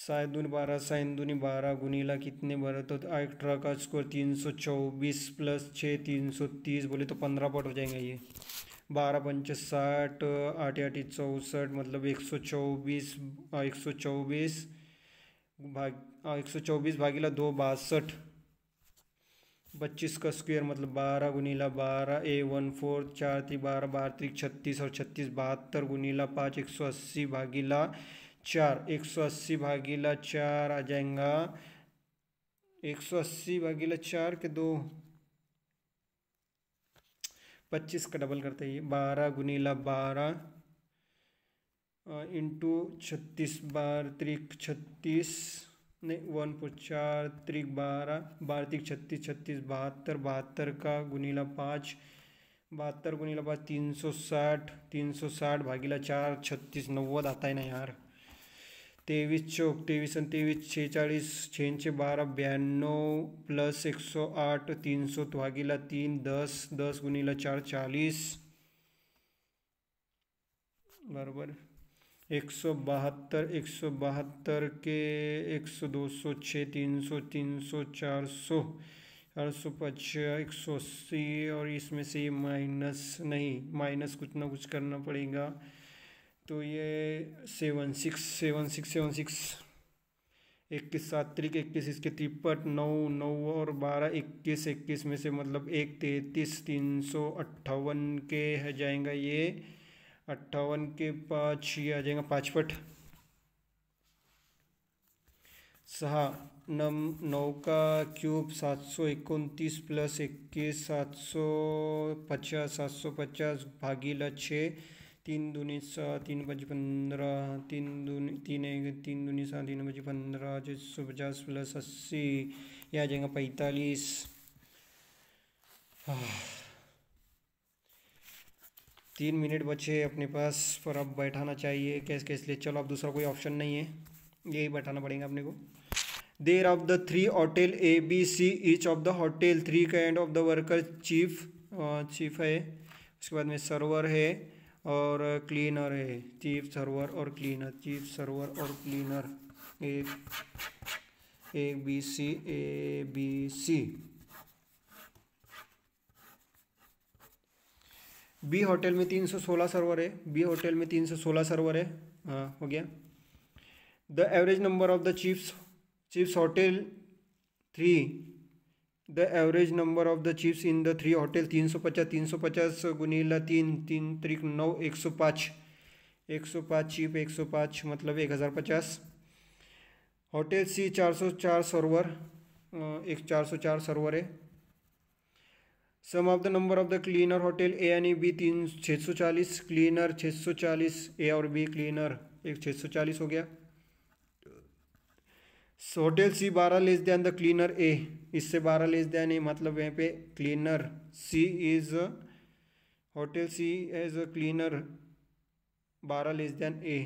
सात दून बारह साइन दूनी बारह गुनीला कितने बारह तो अठारह का स्कोर तीन सौ चौबीस प्लस छः तीन सौ तीस बोले तो पंद्रह पॉइंट हो जाएंगे ये बारह पंच साठ आठ आठ चौसठ मतलब एक सौ चौबीस एक सौ चौबीस भाग एक सौ चौबीस भागीला दो बासठ पच्चीस का स्क्वायर मतलब बारह गुनीला बारह ए वन फोर चार थी बारह बारह त्रिक छत्तीस और छत्तीस बहत्तर गुनीला पाँच एक सौ अस्सी भागीला चार एक सौ अस्सी भागीला चार आ जाएगा एक सौ अस्सी भागीला चार के दो पच्चीस का डबल करते हैं बारह गुनीला बारह इंटू छत्तीस बार त्रिक छत्तीस नहीं वन पो चार त्रिक बारह बारह त्रिक छत्तीस छत्तीस बहत्तर बहत्तर का गुनीला पाँच बहत्तर गुनीला पाँच तीन सौ साठ तीन सौ साठ भागीला चार छत्तीस नव्वद आता है ना यार तेवीस चौक तेवीस तेवीस छः चालीस छः छः बारह बयानवे प्लस एक सौ आठ तीन सौ तो भागीला तीन दस दस गुनीला चार चालीस बराबर एक सौ बहत्तर एक सौ बहत्तर के एक सौ दो सौ छः तीन सौ तीन सौ चार सौ चार सौ पचास एक सौ अस्सी और इसमें से माइनस नहीं माइनस कुछ ना कुछ करना पड़ेगा तो ये seven six seven six seven six इक्कीस सात त्रिक इक्कीस इसके तिरपट नौ नौ और बारह इक्कीस इक्कीस में से मतलब एक तैंतीस तीन सौ अट्ठावन के है जाएगा ये अट्ठावन के पाँच ये आ जाएगा पाँचपट सहा नम नौ का क्यूब सात सौ इकतीस प्लस इक्कीस सात सौ पचास सात सौ पचास भागीला छः तीन दूनी सा तीन बज पंद्रह तीन दूनी तीन एक तीन दूनी सात तीन बज पंद्रह जो सौ पचास प्लस अस्सी यह आ जाएगा पैंतालीस तीन मिनट बचे अपने पास पर अब बैठाना चाहिए कैस कैसे ले चलो अब दूसरा कोई ऑप्शन नहीं है यही बैठाना पड़ेगा अपने को there of the three hotel A B C each of the hotel three kind of the worker chief chief है उसके बाद में सर्वर है और क्लीनर है चीफ सर्वर और क्लीनर चीफ सर्वर और क्लीनर एक A B C A B C B hotel में तीन सौ सोलह सर्वर है बी होटल में तीन सौ सोलह सर्वर है हाँ हो गया the average number of the chiefs chiefs hotel three the average number of the chips in the three hotel तीन सौ पचास तीन सौ पचास गुनीला तीन तीन त्रिक नौ एक सौ पाँच एक सौ पाँच चिप एक सौ पाँच मतलब एक हज़ार पचास होटल सी चार सौ चार सर्वर एक चार सौ चार सर्वर है sum of the number of the cleaner hotel A यानी बी तीन छः सौ चालीस क्लीनर छः सौ चालीस ए और बी क्लीनर एक छः सौ चालीस हो गया सो होटल सी बारह less than the cleaner A इससे बारह लेस दैन ए मतलब यहाँ पे cleaner C is hotel C as a cleaner बारह less than A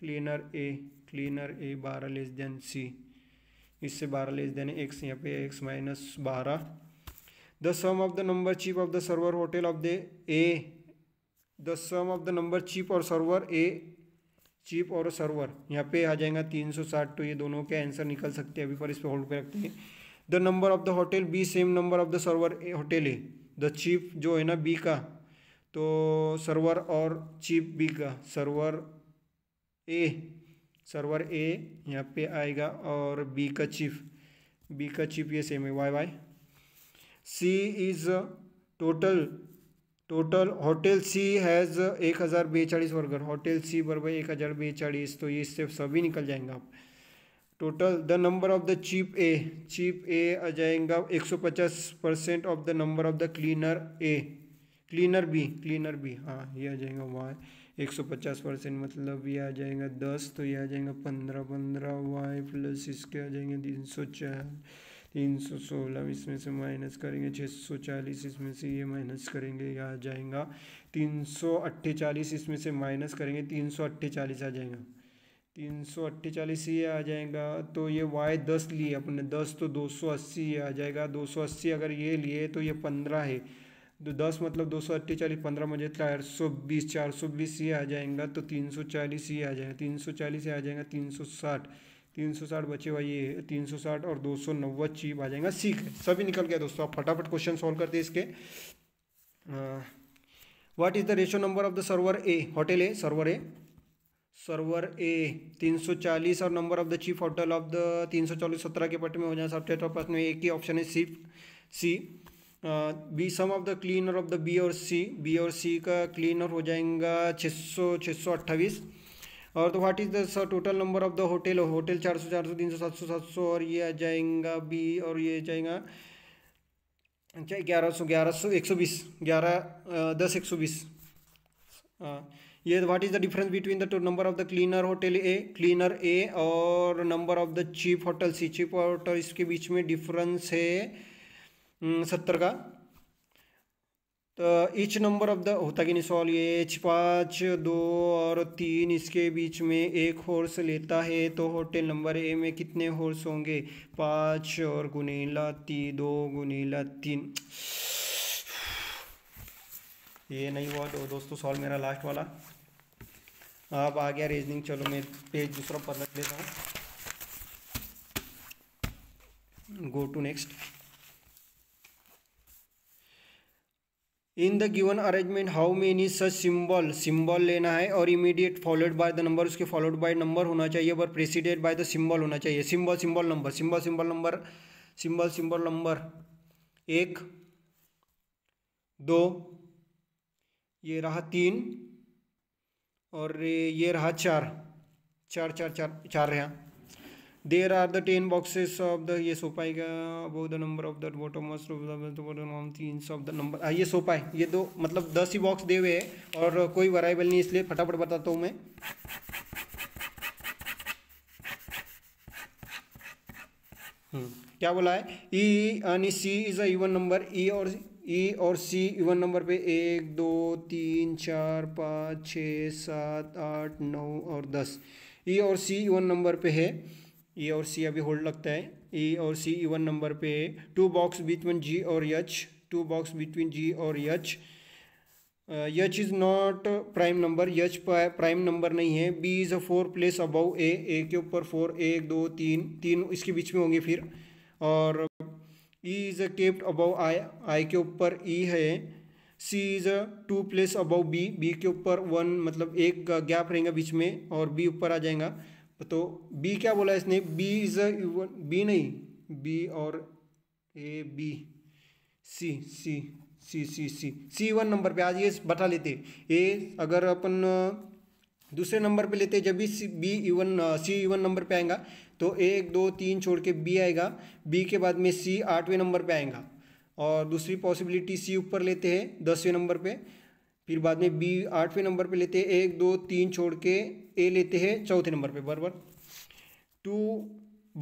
cleaner A cleaner A बारह लेस दैन सी इससे बारह लेस दैन एक्स यहाँ पे एक्स माइनस बारह the sum of the number cheap of the server hotel of the a the sum of the number cheap और server a chip और server यहाँ पे आ जाएगा 360 तो ये दोनों के आंसर निकल सकते हैं अभी पर इस पर होल्ड पे रखते हैं the number of the hotel B same number of the server A hotel है द चिप जो है ना बी का तो सर्वर और चिप बी का सर्वर ए सर्वर ए यहाँ पे आएगा और बी का चिप बी का चिप ये सेम है Y Y C is total total hotel C has एक हज़ार बेचालीस वर्गर होटल सी भाई एक हज़ार बेचालीस तो ये इससे सभी निकल जाएंगे आप total the number of the cheap A cheap A आ जाएगा एक सौ पचास percent of the number of the cleaner A cleaner B cleaner B हाँ ये आ जाएगा वाई एक सौ पचास परसेंट मतलब ये आ जाएगा दस तो ये आ जाएगा पंद्रह पंद्रह वाई प्लस इसके आ जाएंगे तीन सौ चार तीन सौ सोलह इसमें से माइनस करेंगे छः सौ चालीस इसमें से ये माइनस करेंगे यह आ जाएगा तीन सौ अट्ठेचालीस इसमें से माइनस करेंगे तीन सौ अट्ठेचालीस आ जाएगा तीन सौ अट्ठेचालीस ये आ जाएगा तो ये वाई दस लिए अपने दस तो दो सौ अस्सी ये आ जाएगा दो सौ अस्सी अगर ये लिए तो ये पंद्रह है तो दस मतलब दो सौ अट्ठेचालीस पंद्रह मुझे चार सौ बीस चार सौ बीस ये आ जाएगा तो तीन सौ चालीस ये आ जाएगा तीन सौ चालीस ये आ जाएगा तीन सौ साठ तीन सौ साठ बचे हुआ ये तीन सौ साठ और दो सौ नब्बे चीप आ जाएगा सीख सभी निकल गया दोस्तों आप फटाफट क्वेश्चन सॉल्व करते इसके what is the ratio number of the server A hotel A server A server A 340 और number of the chief hotel of the तीन सौ चालीस सत्रह के पट में हो जाए सब चौथा प्रश्न में एक ही ऑप्शन है C C B sum of the cleaner of the B और सी बी और सी का क्लीनर हो जाएगा छः सौ छः सौ अट्ठाईस और तो what is the total number of the hotel hotel चार सौ चार सौ तीन सौ सात सौ सात सौ और ये आ जाएगा बी और ये जाएगा अच्छा ग्यारह सौ ग्यारह सौ एक सौ बीस ग्यारह दस एक सौ बीस ये what is the difference between the number of the cleaner hotel A cleaner A और number of the cheap hotel C cheap hotel इसके बीच में डिफरेंस है सत्तर का तो ईच नंबर ऑफ द होता कि नहीं सॉल्व ये पाँच दो और तीन इसके बीच में एक हॉर्स लेता है तो होटल नंबर ए में कितने हॉर्स होंगे पाँच और गुनीला ती दो गुनीला तीन ये नहीं हुआ तो दोस्तों सॉल्व मेरा लास्ट वाला अब आ गया रीजनिंग चलो मैं पेज दूसरा पर रख लेता हूँ go to next in the given arrangement how many such symbol symbol लेना है और immediate followed by the number उसके फॉलोड बाय नंबर होना चाहिए पर प्रेसिडेड बाय द सिंबल होना चाहिए symbol symbol number symbol symbol number symbol symbol number एक दो ये रहा तीन और ये रहा चार चार चार चार चार रहा there are the ten boxes of the ये सोपाई पाएगा वो द नंबर ऑफ दट वोटो मोस्ट ऑफ द नंबर ये सोपा है ये दो मतलब दस ही बॉक्स दे हुए हैं और कोई वराइबल नहीं इसलिए फटाफट बताता हूँ मैं हम्म, क्या बोला है ई e, यानी C is even number E और ई e और सी इवन नंबर पे एक दो तीन चार पाँच छ सात आठ नौ और दस ई e और सी इवन नंबर पे है ए e और सी अभी होल्ड लगता e है ए और सी इवन नंबर पे टू बॉक्स बिटवीन जी और H two box between G और H H is not prime number H prime number नहीं है B is a four place above A A के ऊपर four एक दो तीन तीन इसके बीच में होंगे फिर और E is a kept above I I के ऊपर ई e है C is a two place above B B के ऊपर वन मतलब एक गैप रहेगा बीच में और बी ऊपर आ जाएगा तो बी क्या बोला इसने बी इज अवन बी नहीं बी और A B C C C C C C one number पे आज ये बता लेते ए अगर अपन दूसरे नंबर पे लेते जब भी C B even C even number पे आएगा तो एक दो तीन छोड़ के बी आएगा बी के बाद में सी आठवें नंबर पे आएगा और दूसरी पॉसिबिलिटी सी ऊपर लेते हैं दसवें नंबर पे फिर बाद में बी आठवें नंबर पे लेते हैं एक दो तीन छोड़ के ए लेते हैं चौथे नंबर पे बराबर टू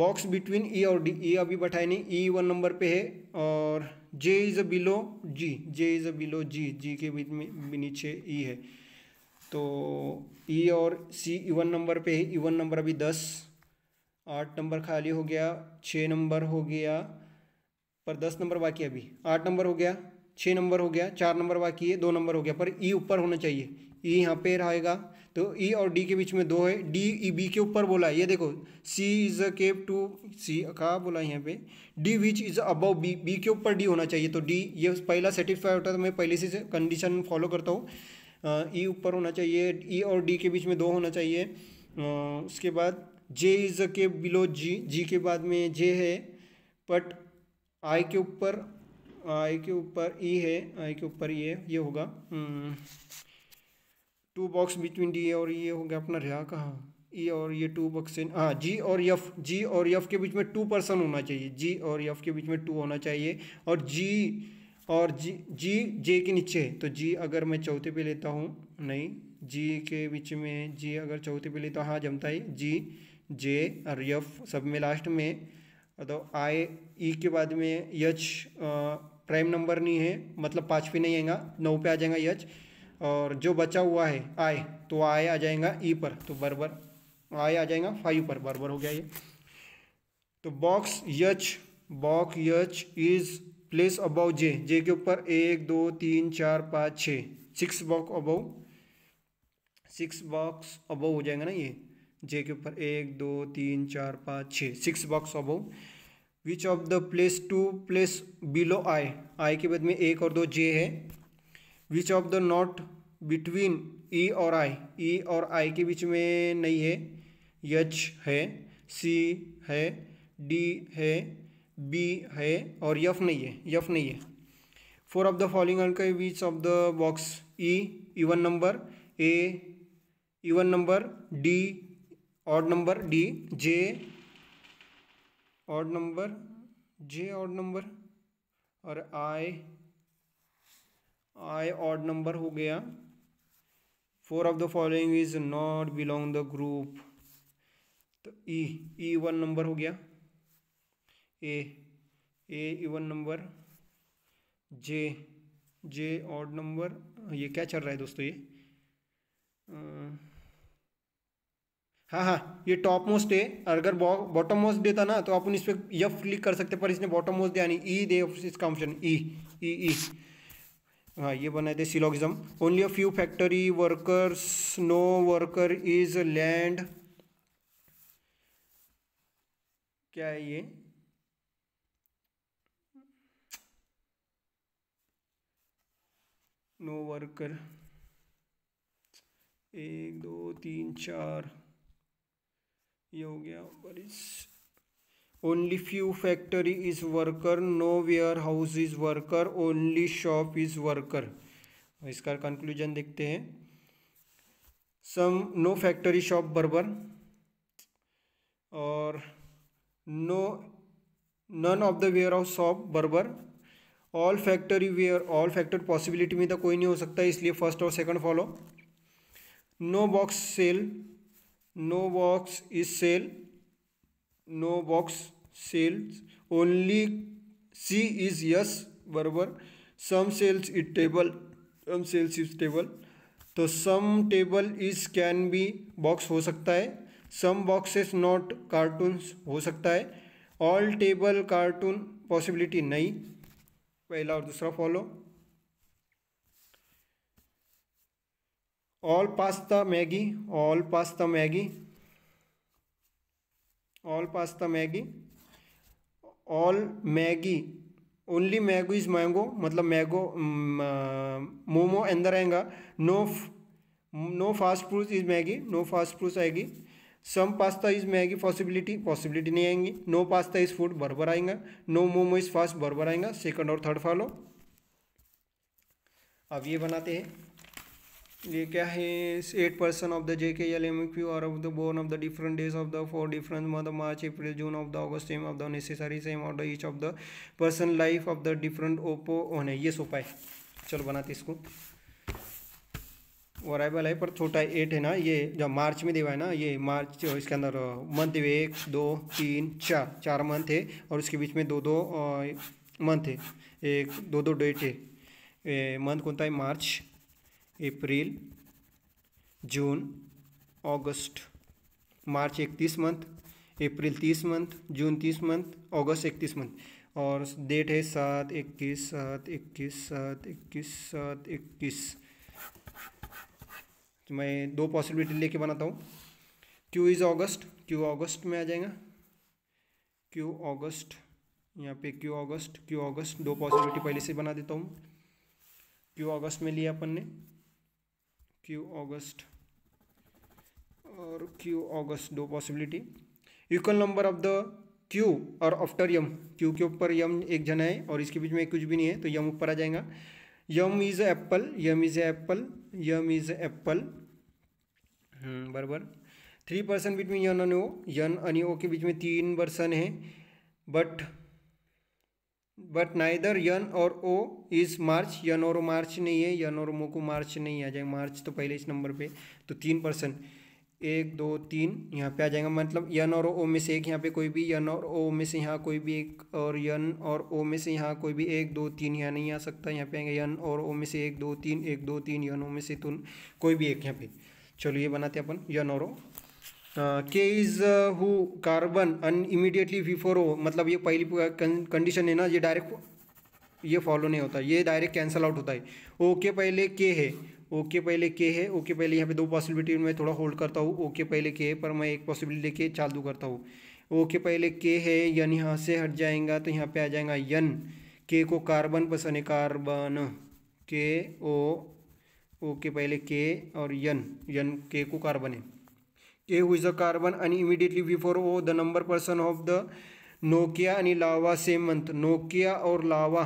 बॉक्स बिटवीन ई और डी ई e अभी बैठाए नहीं ई वन नंबर पे है और J is a below G J is a below G G के बीच में नीचे ई e है तो ई e और सी इवन नंबर पे है इवन नंबर अभी दस आठ नंबर खाली हो गया छः नंबर हो गया पर दस नंबर बाकी अभी आठ नंबर हो गया छः नंबर हो गया चार नंबर बाकी है दो नंबर हो गया पर ई e ऊपर होना चाहिए ई e यहाँ पे रहेगा तो ई e और डी के बीच में दो है डी ई बी के ऊपर बोला है ये देखो C is a cap to C कहा बोला है यहाँ पे D which is above B B के ऊपर डी होना चाहिए तो डी ये पहला सेटिस्फाई होता है तो मैं पहले से कंडीशन फॉलो करता हूँ ई ऊपर होना चाहिए ई और डी के बीच में दो होना चाहिए uh, उसके बाद J is a cap below G G के बाद में जे है बट आई के ऊपर आई के ऊपर ई है आई के ऊपर ये ये होगा टू बॉक्स बिटवीन डी और e ये हो गया अपना रहा कहाँ ई e और ये टू बॉक्स हाँ जी और यफ जी और यफ के बीच में टू पर्सन होना चाहिए जी और यफ के बीच में टू होना चाहिए और जी और जी जी जे के नीचे है तो जी अगर मैं चौथे पे लेता हूँ नहीं जी के बीच में जी अगर चौथे पे लेता हूँ हाँ जमता ही जी जे और यफ सब में लास्ट में तो आई ई e के बाद में यच प्राइम नंबर नहीं है मतलब पाँचवीं नहीं आएगा नौ पे आ जाएगा यच और जो बचा हुआ है आय तो आय आ जाएगा ई पर तो बरबर आय आ जाएगा फाइव पर बरबर हो गया ये तो box H box H is place above J J के ऊपर एक दो तीन चार पाँच छः six box above six box above हो जाएगा ना ये जे के ऊपर एक दो तीन चार पाँच छः six box above which of the place two place below I I के बाद में एक और दो जे है which of the not between E और आई ई e और आई के बीच में नहीं है यच है सी है डी है बी है और यफ नहीं है यफ नहीं है four of the following uncle which of the box E even number A even number D odd number D J odd number J odd number और आई आई ऑड नंबर हो गया four of the following is not belong the group तो E E one number हो गया A A even number J J odd number ये क्या चल रहा है दोस्तों ये आ, हाँ हाँ ये टॉप मोस्ट है अगर बॉटम मोस्ट देता ना तो अपन इस पर यफ क्लिक कर सकते पर इसने बॉटम मोस्ट दिया नहीं ई e दे इसका ऑप्शन ई ई ई हाँ ये बनाए थे syllogism only a few factory workers no worker is land क्या है ये नो वर्कर एक दो तीन चार ये हो गया only few factory is worker no warehouse is worker only shop is worker इसका कंक्लूजन देखते हैं some no factory shop barber और no none of the warehouse shop barber all factory ware all factor possibility में तो कोई नहीं हो सकता इसलिए फर्स्ट और second follow no box cell no box is sell no box sells only c is yes बराबर some cells is table some cells is table तो some table is can be box हो सकता है सम boxes not cartoons हो सकता है all table cartoon possibility नहीं पहला और दूसरा follow all pasta Maggi all pasta Maggi all pasta Maggi all Maggi only Maggi is mango मतलब मैगो मोमो mm, uh, अंदर आएगा no no fast fruit is Maggi no fast food आएगी some pasta is Maggi possibility possibility नहीं आएंगी no pasta is food बरबर आएगा no momo is fast बरबर आएगा सेकंड और थर्ड फॉलो अब ये बनाते हैं ये क्या है eight percent of the J K L M Q R of the born of the different days of the four different month March April June of the August same of the necessary same of the each of the person life of the different Oppo own है ये सोपा है चलो बनाते इसको variable है पर छोटा एट है ना ये जब मार्च में देवा है ना ये मार्च इसके अंदर मंथ एक दो तीन चार चार मंथ है और उसके बीच में दो दो मंथ है एक दो दो डेट है मंथ कौन था है मार्च अप्रैल जून अगस्त मार्च इकतीस मंथ अप्रैल तीस मंथ जून तीस मंथ अगस्त इकतीस मंथ और डेट है सात इक्कीस सात इक्कीस सात इक्कीस सात इक्कीस तो मैं दो पॉसिबिलिटी लेके बनाता हूँ क्यू इज़ अगस्त क्यू अगस्त में आ जाएगा क्यू अगस्त यहाँ पे क्यू अगस्त क्यू अगस्त दो पॉसिबिलिटी पहले से बना देता हूँ क्यू अगस्त में लिया अपन ने क्यू ऑगस्ट और क्यू ऑगस्ट दो possibility equal number of the Q और आफ्टर यम क्यू के ऊपर यम एक जना है और इसके बीच में कुछ भी नहीं है तो यम ऊपर आ जाएगा M is apple M is apple M is apple बराबर थ्री पर्सन बीच में यन एन ओ यन एन ओ के बीच में तीन पर्सन है बट बट नाइदर यन और ओ इस मार्च यन और मार्च नहीं है यन और मो को मार्च नहीं आ जाएगा मार्च तो पहले इस नंबर पे तो तीन पर्सन एक दो तीन यहाँ पे आ जाएगा मतलब यन और ओ में से एक यहाँ पे कोई भी यन और ओ में से यहाँ कोई भी एक और यन और ओ में से यहाँ कोई भी एक दो तीन यहाँ नहीं आ सकता यहाँ पे आएंगे यन और ओ में से एक दो तीन एक दो तीन यन ओ में से तुन कोई भी एक यहाँ पे चलो ये बनाते हैं अपन यन और O K is who Karbonn and immediately before O मतलब ये पहली कंडीशन है ना ये डायरेक्ट ये फॉलो नहीं होता ये डायरेक्ट कैंसल आउट होता है ओके पहले के है ओके पहले के है ओके पहले यहाँ पे दो पॉसिबिलिटी मैं थोड़ा होल्ड करता हूँ ओके पहले के है पर मैं एक पॉसिबिलिटी लेके चालू करता हूँ ओके पहले के है यन यहाँ से हट जाएगा तो यहाँ पे आ जाएगा यन के को कार्बन पसंद है कार्बन के ओ ओके पहले के और यन यन के को कार्बन है A who is a Karbonn and immediately before O the number person of the Nokia and Lava same month Nokia और Lava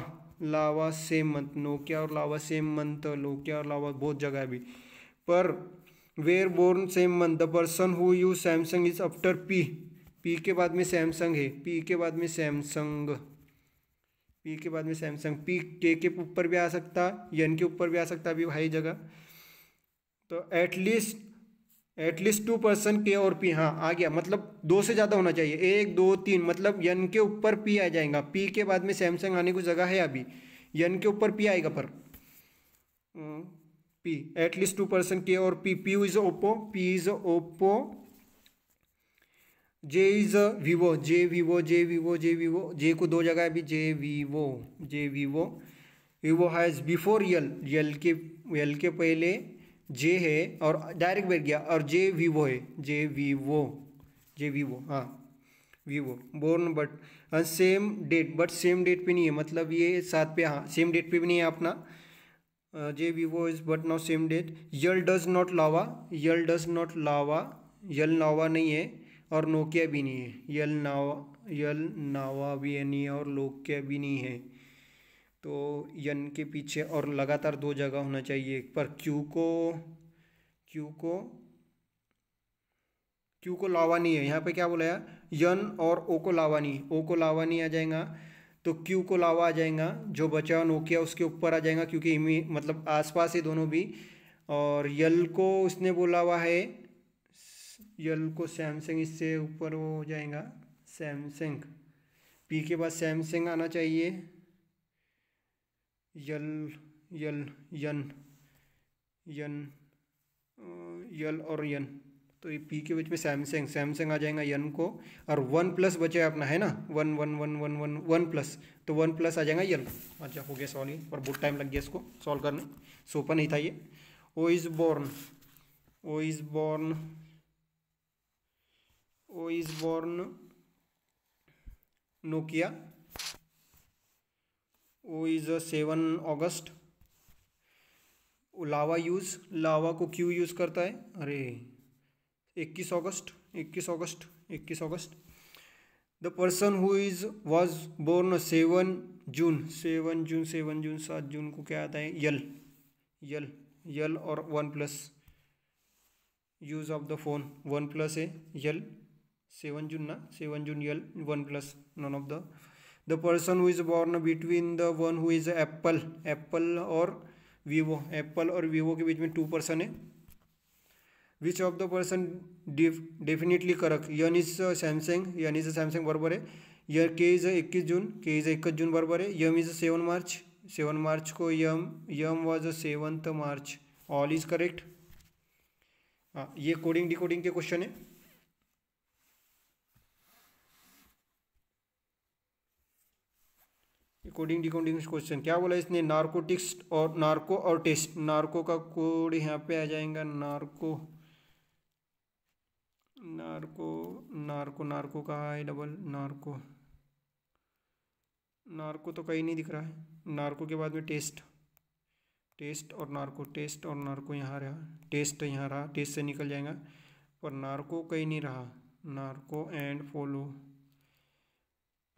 Lava same month Nokia और लावा सेम मंथ नोकिया और लावा बहुत जगह है अभी पर where born same month the person who you Samsung is after P P के बाद में सैमसंग है पी के बाद में सैमसंग पी के बाद में सैमसंग पी के के ऊपर भी आ सकता एन के ऊपर भी आ सकता अभी भाई जगह तो एटलीस्ट एटलीस्ट टू परसेंट के और पी हाँ आ गया मतलब दो से ज़्यादा होना चाहिए एक दो तीन मतलब यन के ऊपर पी आ जाएगा पी के बाद में सैमसंग आने को जगह है अभी यन के ऊपर पी आएगा पर पी एटलीस्ट टू परसेंट के और P P is Oppo P is Oppo J is Vivo J Vivo J Vivo J Vivo J को दो जगह है अभी J Vivo J Vivo Vivo has before L L के यल के पहले जे है और डायरेक्ट बैठ गया और जे वीवो है जे वीवो जे वीवो हाँ Vivo born but same date but same date पे नहीं है मतलब ये साथ पे हाँ सेम डेट पे भी नहीं है अपना J Vivo is but not same date L does not Lava L does not Lava L नावा नहीं है और नोकिया भी नहीं है यल नावा यल नावा भी नहीं है और नोकिया भी नहीं है तो यन के पीछे और लगातार दो जगह होना चाहिए पर क्यू को क्यू को क्यू को लावानी है यहाँ पे क्या बोला यन और ओ को लावा नहीं ओ को लावा नहीं आ जाएगा तो क्यू को लावा आ जाएगा जो बचा नोकिया उसके ऊपर आ जाएगा क्योंकि इमी मतलब आसपास ही दोनों भी और यल को उसने बोला हुआ है यल को सैमसंग इससे ऊपर वो हो जाएगा सैमसंग पी के बाद सैमसंग आना चाहिए यल यल यन यन यल और यन तो ये पी के बीच में सैमसंग सैमसंग आ जाएगा यन को और वन प्लस बचे अपना है ना one one one one one one plus तो वन प्लस आ जाएगा यल अच्छा हो गया सॉल्व और बहुत टाइम लग गया इसको सॉल्व करने सोपन नहीं था ये O is born O is born O is born Nokia O is seven August Lava use Lava को क्यों यूज़ करता है अरे इक्कीस अगस्त इक्कीस अगस्त इक्कीस अगस्त the person who is was born seven June seven June seven June सात जून को क्या आता है यल यल यल और one plus use of the phone one plus है यल सेवन जून ना seven June L one plus none of the the person who is born between the one who is Apple Apple और Vivo Apple और Vivo के बीच में two person है which of the person definitely करक N is Samsung N is Samsung बरबर है यर के इज इक्कीस जून के इज uh, इक्कीस जून बरबर है M is seven March seven March को M M was a seventh March all is correct हाँ ये कोडिंग डिकोडिंग के क्वेश्चन है कोडिंग डिकोडिंग क्वेश्चन क्या बोला इसने नार्कोटिक्स और नार्को और टेस्ट नार्को का कोड यहाँ पे आ जाएगा नार्को नार्को नार्को नार्को का है डबल नार्को नार्को तो कहीं नहीं दिख रहा है नार्को के बाद में टेस्ट टेस्ट और नार्को टेस्ट और नार्को यहाँ रहा टेस्ट यहाँ रहा टेस्ट से निकल जाएगा पर नार्को कहीं नहीं रहा narco and follow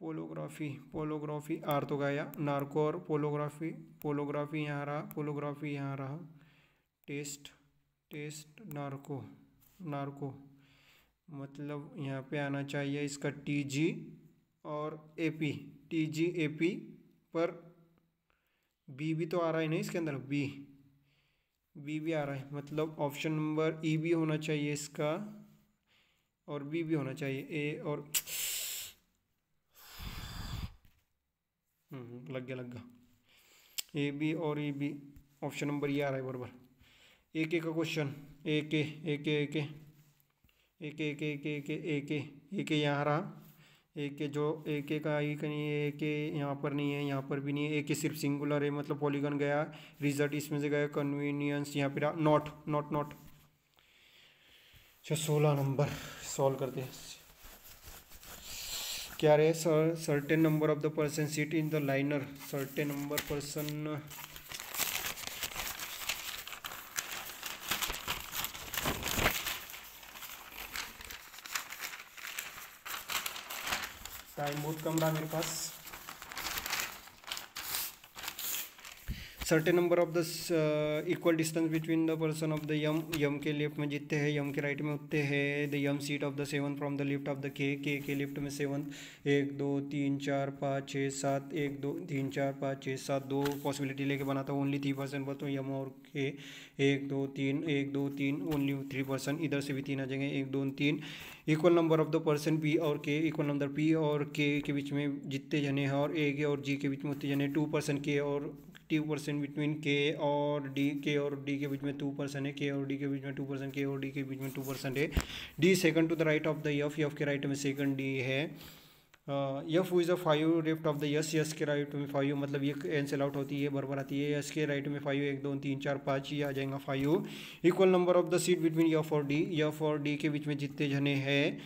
polygraphy polygraphy आर तो गया नार्कोर पोलोग्राफी पोलोग्राफी यहाँ रहा पोलोग्राफी यहाँ रहा टेस्ट टेस्ट नार्को नार्को मतलब यहाँ पे आना चाहिए इसका टी जी और A P T G A P पर बी भी तो आ रहा है नहीं इसके अंदर बी बी भी आ रहा है मतलब ऑप्शन नंबर ई भी होना चाहिए इसका और बी भी होना चाहिए ए और हम्म, लग गया लग गया ए बी और ए बी ऑप्शन नंबर ये आ रहा है बराबर ए के का क्वेश्चन ए के ए के ए के ए के ए के ए के ए के ए के यहाँ रहा ए के जो ए के का आई का नहीं है ए के यहाँ पर नहीं है यहाँ पर भी नहीं है ए के सिर्फ सिंगुलर है मतलब पॉलीगन गया रिजल्ट इसमें से गया कन्वीनियंस यहाँ पर नॉट नॉट नॉट अच्छा सोलह नंबर सॉल्व करते हैं क्या रहे sir certain number of the person seat in the liner certain number person time बहुत कम रहा मेरे पास certain number of the equal distance between the person of the M M के लेफ्ट में जितते हैं यम के राइट में उतते हैं the M seat of the seven from the left of the K K के लेफ्ट में सेवन एक दो तीन चार पाँच छः सात एक दो तीन चार पाँच छः सात दो पॉसिबिलिटी लेके बनाता हूँ ओनली थ्री परसेंट पर तो यम और के एक दो तीन एक दो तीन ओनली थ्री परसेंट इधर से भी तीन आ जाएंगे एक दो तीन equal number of the person P और के इक्वल नंबर पी और के के बीच में जितते जने हैं और ए के और जी के बीच में उतने जने टू परसेंट के और टू परसेंट बिटवीन के और डी के और डी के बीच में टू परसेंट है के और डी के बीच में टू परसेंट के और डी के बीच में टू परसेंट है D second to the right of the F F के राइट में सेकंड डी है F is a five left of the S S के राइट में फाइव मतलब ये एनसेल आउट होती है बरबर आती है यस के राइट में फाइव एक दो तीन चार पाँच ये आ जाएगा five equal number of the seat between F और डी यफ और डी के बीच में जितने जने हैं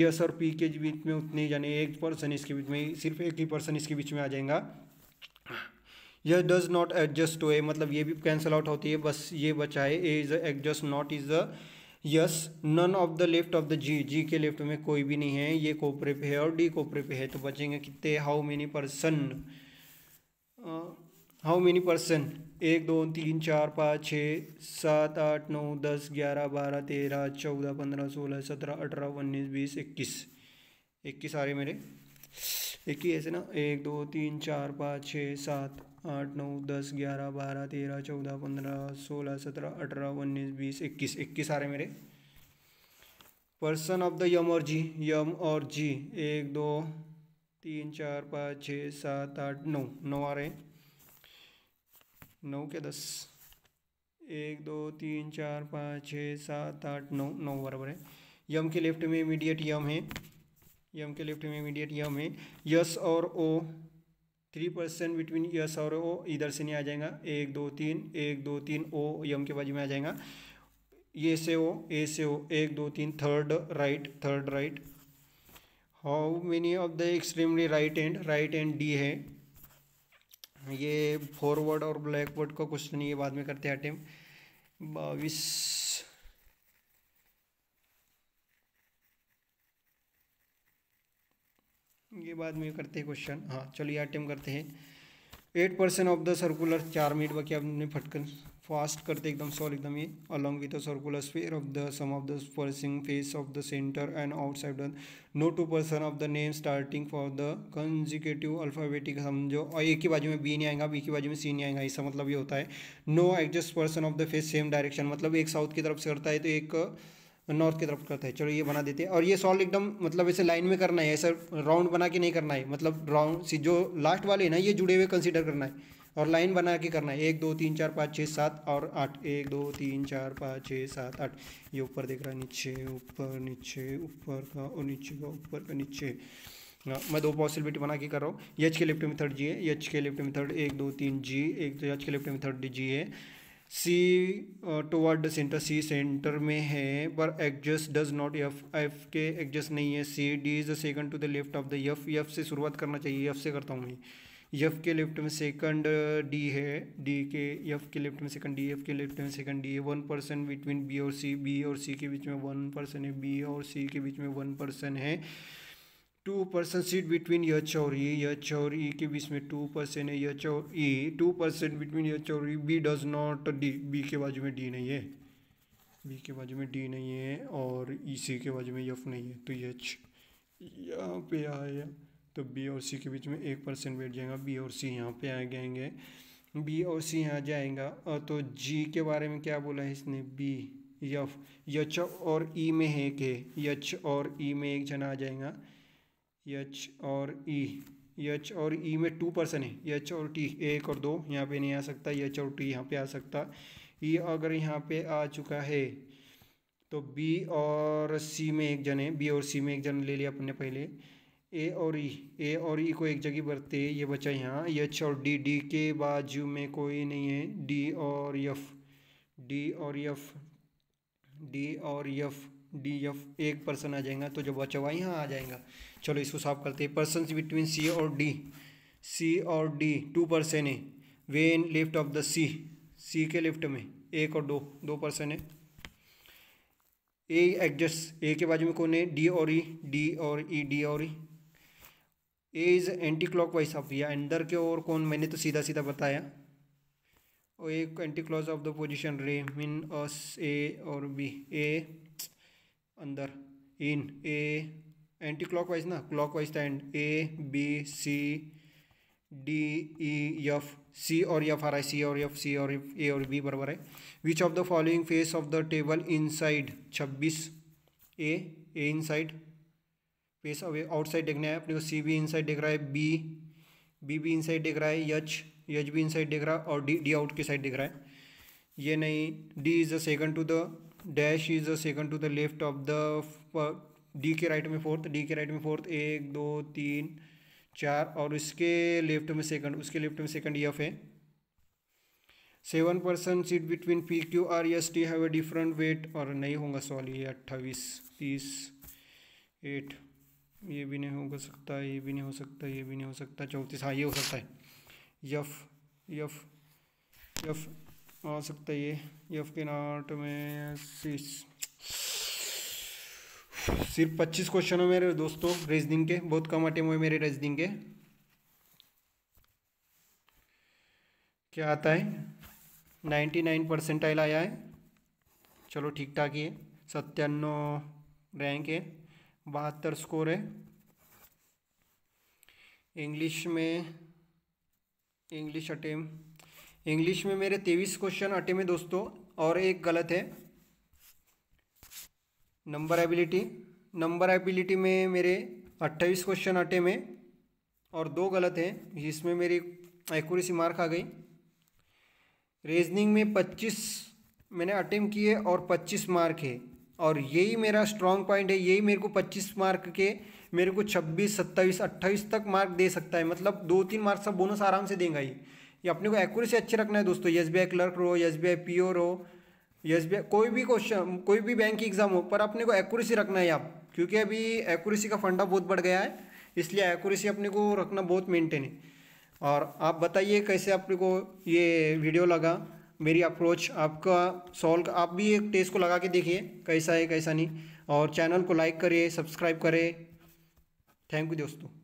यस और पी के बीच में उतने जने एक पर्सन इसके बीच में सिर्फ एक ही पर्सन इसके बीच में आ जाएगा यह does not adjust to A मतलब ये भी कैंसिल आउट होती है बस ये बचा है A is adjust not is the S none of the left of the G G के लेफ्ट में कोई भी नहीं है ये कोपरे पे है और डी कोपरे पे है तो बचेंगे कितने how many person how many person एक दो तीन चार पाँच छः सात आठ नौ दस ग्यारह बारह तेरह चौदह पंद्रह सोलह सत्रह अठारह उन्नीस बीस इक्कीस इक्कीस आ रहे मेरे इक्कीस ऐसे ना एक दो तीन चार पाँच छः सात आठ नौ दस ग्यारह बारह तेरह चौदह पंद्रह सोलह सत्रह अठारह उन्नीस बीस इक्कीस इक्कीस आ रहे मेरे पर्सन ऑफ द यम और जी यम और जी एक दो तीन चार पाँच छः सात आठ नौ नौ आ रहे नौ के दस एक दो तीन चार पाँच छः सात आठ नौ नौ बराबर है यम के लेफ्ट में इमीडिएट यम है यम के लेफ्ट में इमीडिएट यम है यस और O three percent between S और ओ इधर से नहीं आ जाएगा एक दो तीन एक दो तीन ओ यम के बाजू में आ जाएगा ये से ओ ए से ओ एक दो तीन third right third right how many of the extremely right end right end D है ये फॉरवर्ड और ब्लैकवर्ड का क्वेश्चन ये बाद में करते हैं अटेम्प बाईस ये बाद में करते हैं क्वेश्चन हाँ चलिए टेम करते हैं eight percent of the circular चार मिनट बाकी आपने फटकर फास्ट करते एकदम सॉल एकदम ये along with the circular spare of the sum of the persons face of the centre and outside no two person of the name starting for the consecutive alphabetic समझो और एक की बाजू में बी नहीं आएगा बी की बाजू में सी नहीं आएगा इसका मतलब ये होता है no adjust person of the face same direction मतलब एक साउथ की तरफ से करता है तो एक नॉर्थ की तरफ करता है चलो ये बना देते हैं और ये सॉल्व एकदम मतलब ऐसे लाइन में करना है ऐसा राउंड बना के नहीं करना है मतलब राउंड सी जो लास्ट वाले हैं ना ये जुड़े हुए कंसिडर करना है और लाइन बना के करना है एक दो तीन चार पाँच छः सात और आठ एक दो तीन चार पाँच छः सात आठ ये ऊपर देख रहा है नीचे ऊपर नीचे ऊपर का और नीचे का ऊपर का नीचे हाँ, मैं दो पॉसिबिलिटी बना के कर रहा हूँ यच के लेफ्ट में थर्ड जी है यच के लेफ्ट में थर्ड एक दो तीन जी एक एच के लेफ्ट में थर्ड जी है सी टुवर्ड देंटर सेंटर सी सेंटर में है पर exist does not F F के एग्जस्ट नहीं है C D is the second to the left of the F F से शुरुआत करना चाहिए एफ से करता हूँ मैं एफ के लेफ्ट में सेकंड डी uh, है डी के एफ के लेफ्ट में सेकंड डी एफ के लेफ्ट में सेकंड डी है वन परसेंट बिटवीन बी और सी बी और सी के बीच में वन परसेंट है बी और सी के बीच में वन परसेंट है two percent seat between H और ई यच और ई के बीच में टू परसेंट है यच और E two percent between H और E B does not D B के बाजू में डी नहीं है बी के बाजू में डी नहीं है और ई e सी के बाजू में यफ नहीं है तो यच यहाँ पे आया तो बी और सी के बीच में एक परसेंट बैठ जाएगा बी और सी यहाँ पे आ जाएंगे बी और सी यहाँ जाएगा और तो जी के बारे में क्या बोला है इसने बी यफ यच और ई e में है के यच और ई e में एक जना आ जाएगा एच और ई e. एच और ई e में टू पर्सन है एच और टी एक और दो यहाँ पे नहीं आ सकता एच और टी यहाँ पे आ सकता ई e अगर यहाँ पे आ चुका है तो बी और सी में एक जन है बी और सी में एक जन ले लिया अपने पहले ए और ई ए और ई को एक जगह बरते ये बचा यहाँ एच और डी डी के बाजू में कोई नहीं है डी और यफ डी और यफ डी और यफ डी यफ एक पर्सन आ जाएगा तो जो बचा हुआ यहाँ आ जाएगा चलो इसको साफ करते हैं पर्सन बिटवीन सी और डी सी और डी टू पर्सन है वे in left of the C C के लेफ्ट में एक और दो दो पर्सन है ए एग्जस्ट ए के बाजू में कौन है डी और ई e, डी और ई e, डी और E A is anticlockwise of या अंदर के और कौन मैंने तो सीधा सीधा बताया और एक anti clause of the position रे मीन अस ए और बी ए अंदर in A anticlockwise ना क्लॉक वाइज था and A B C D E F C और एफ आर आई सी और एफ सी और ए और बी बराबर है which of the following face of the table inside छब्बीस A A inside face away outside देखना है अपने को सी भी इन साइड देख रहा है बी बी भी इन साइड देख रहा है एच एच भी इन साइड देख रहा है और डी डी आउट की साइड देख रहा है ये नहीं D is the second to the dash is the second to the left of the D के राइट में फोर्थ डी के राइट में फोर्थ एक दो तीन चार और उसके लेफ्ट में सेकंड उसके लेफ्ट में सेकंड एफ है seven percent seat between P Q R S T have a different weight और नहीं होगा सॉरी ये अट्ठाईस तीस एट ये भी नहीं हो सकता ये भी नहीं हो सकता ये भी नहीं हो सकता चौंतीस हाँ ये हो सकता है यफ यफ यफ आ सकता है ये यफ के नाट में सीस सिर्फ पच्चीस क्वेश्चन है मेरे दोस्तों रीजनिंग के बहुत कम अटेम हुए मेरे रीजनिंग के क्या आता है नाइन्टी नाइन परसेंटाइल आया है चलो ठीक ठाक ही है सत्तानवे रैंक है बहत्तर स्कोर है इंग्लिश में इंग्लिश अटेम इंग्लिश में मेरे तेईस क्वेश्चन अटेम है दोस्तों और एक गलत है नंबर एबिलिटी नंबर एबिलिटी में मेरे अट्ठाईस क्वेश्चन अटे में और दो गलत हैं जिसमें मेरी एक्यूरेसी मार्क आ गई रीजनिंग में पच्चीस मैंने अटेम्प किए और पच्चीस मार्क है और यही मेरा स्ट्रॉन्ग पॉइंट है यही मेरे को 25 मार्क के मेरे को 26, 27, 28 तक मार्क दे सकता है मतलब दो तीन मार्क्स का बोनस आराम से देगा ये अपने को एक्यूरेसी अच्छे रखना है दोस्तों एस बी आई क्लर्क रहो S B I P O रहो एस बी कोई भी क्वेश्चन कोई भी बैंक की एग्ज़ाम हो पर अपने को एक्यूरेसी रखना है आप क्योंकि अभी एक्यूरेसी का फंडा बहुत बढ़ गया है इसलिए एक्यूरेसी अपने को रखना बहुत मेंटेन है और आप बताइए कैसे आपने को ये वीडियो लगा मेरी अप्रोच आपका सॉल्व आप भी एक टेस्ट को लगा के देखिए कैसा है कैसा नहीं और चैनल को लाइक करिए सब्सक्राइब करें थैंक यू दोस्तों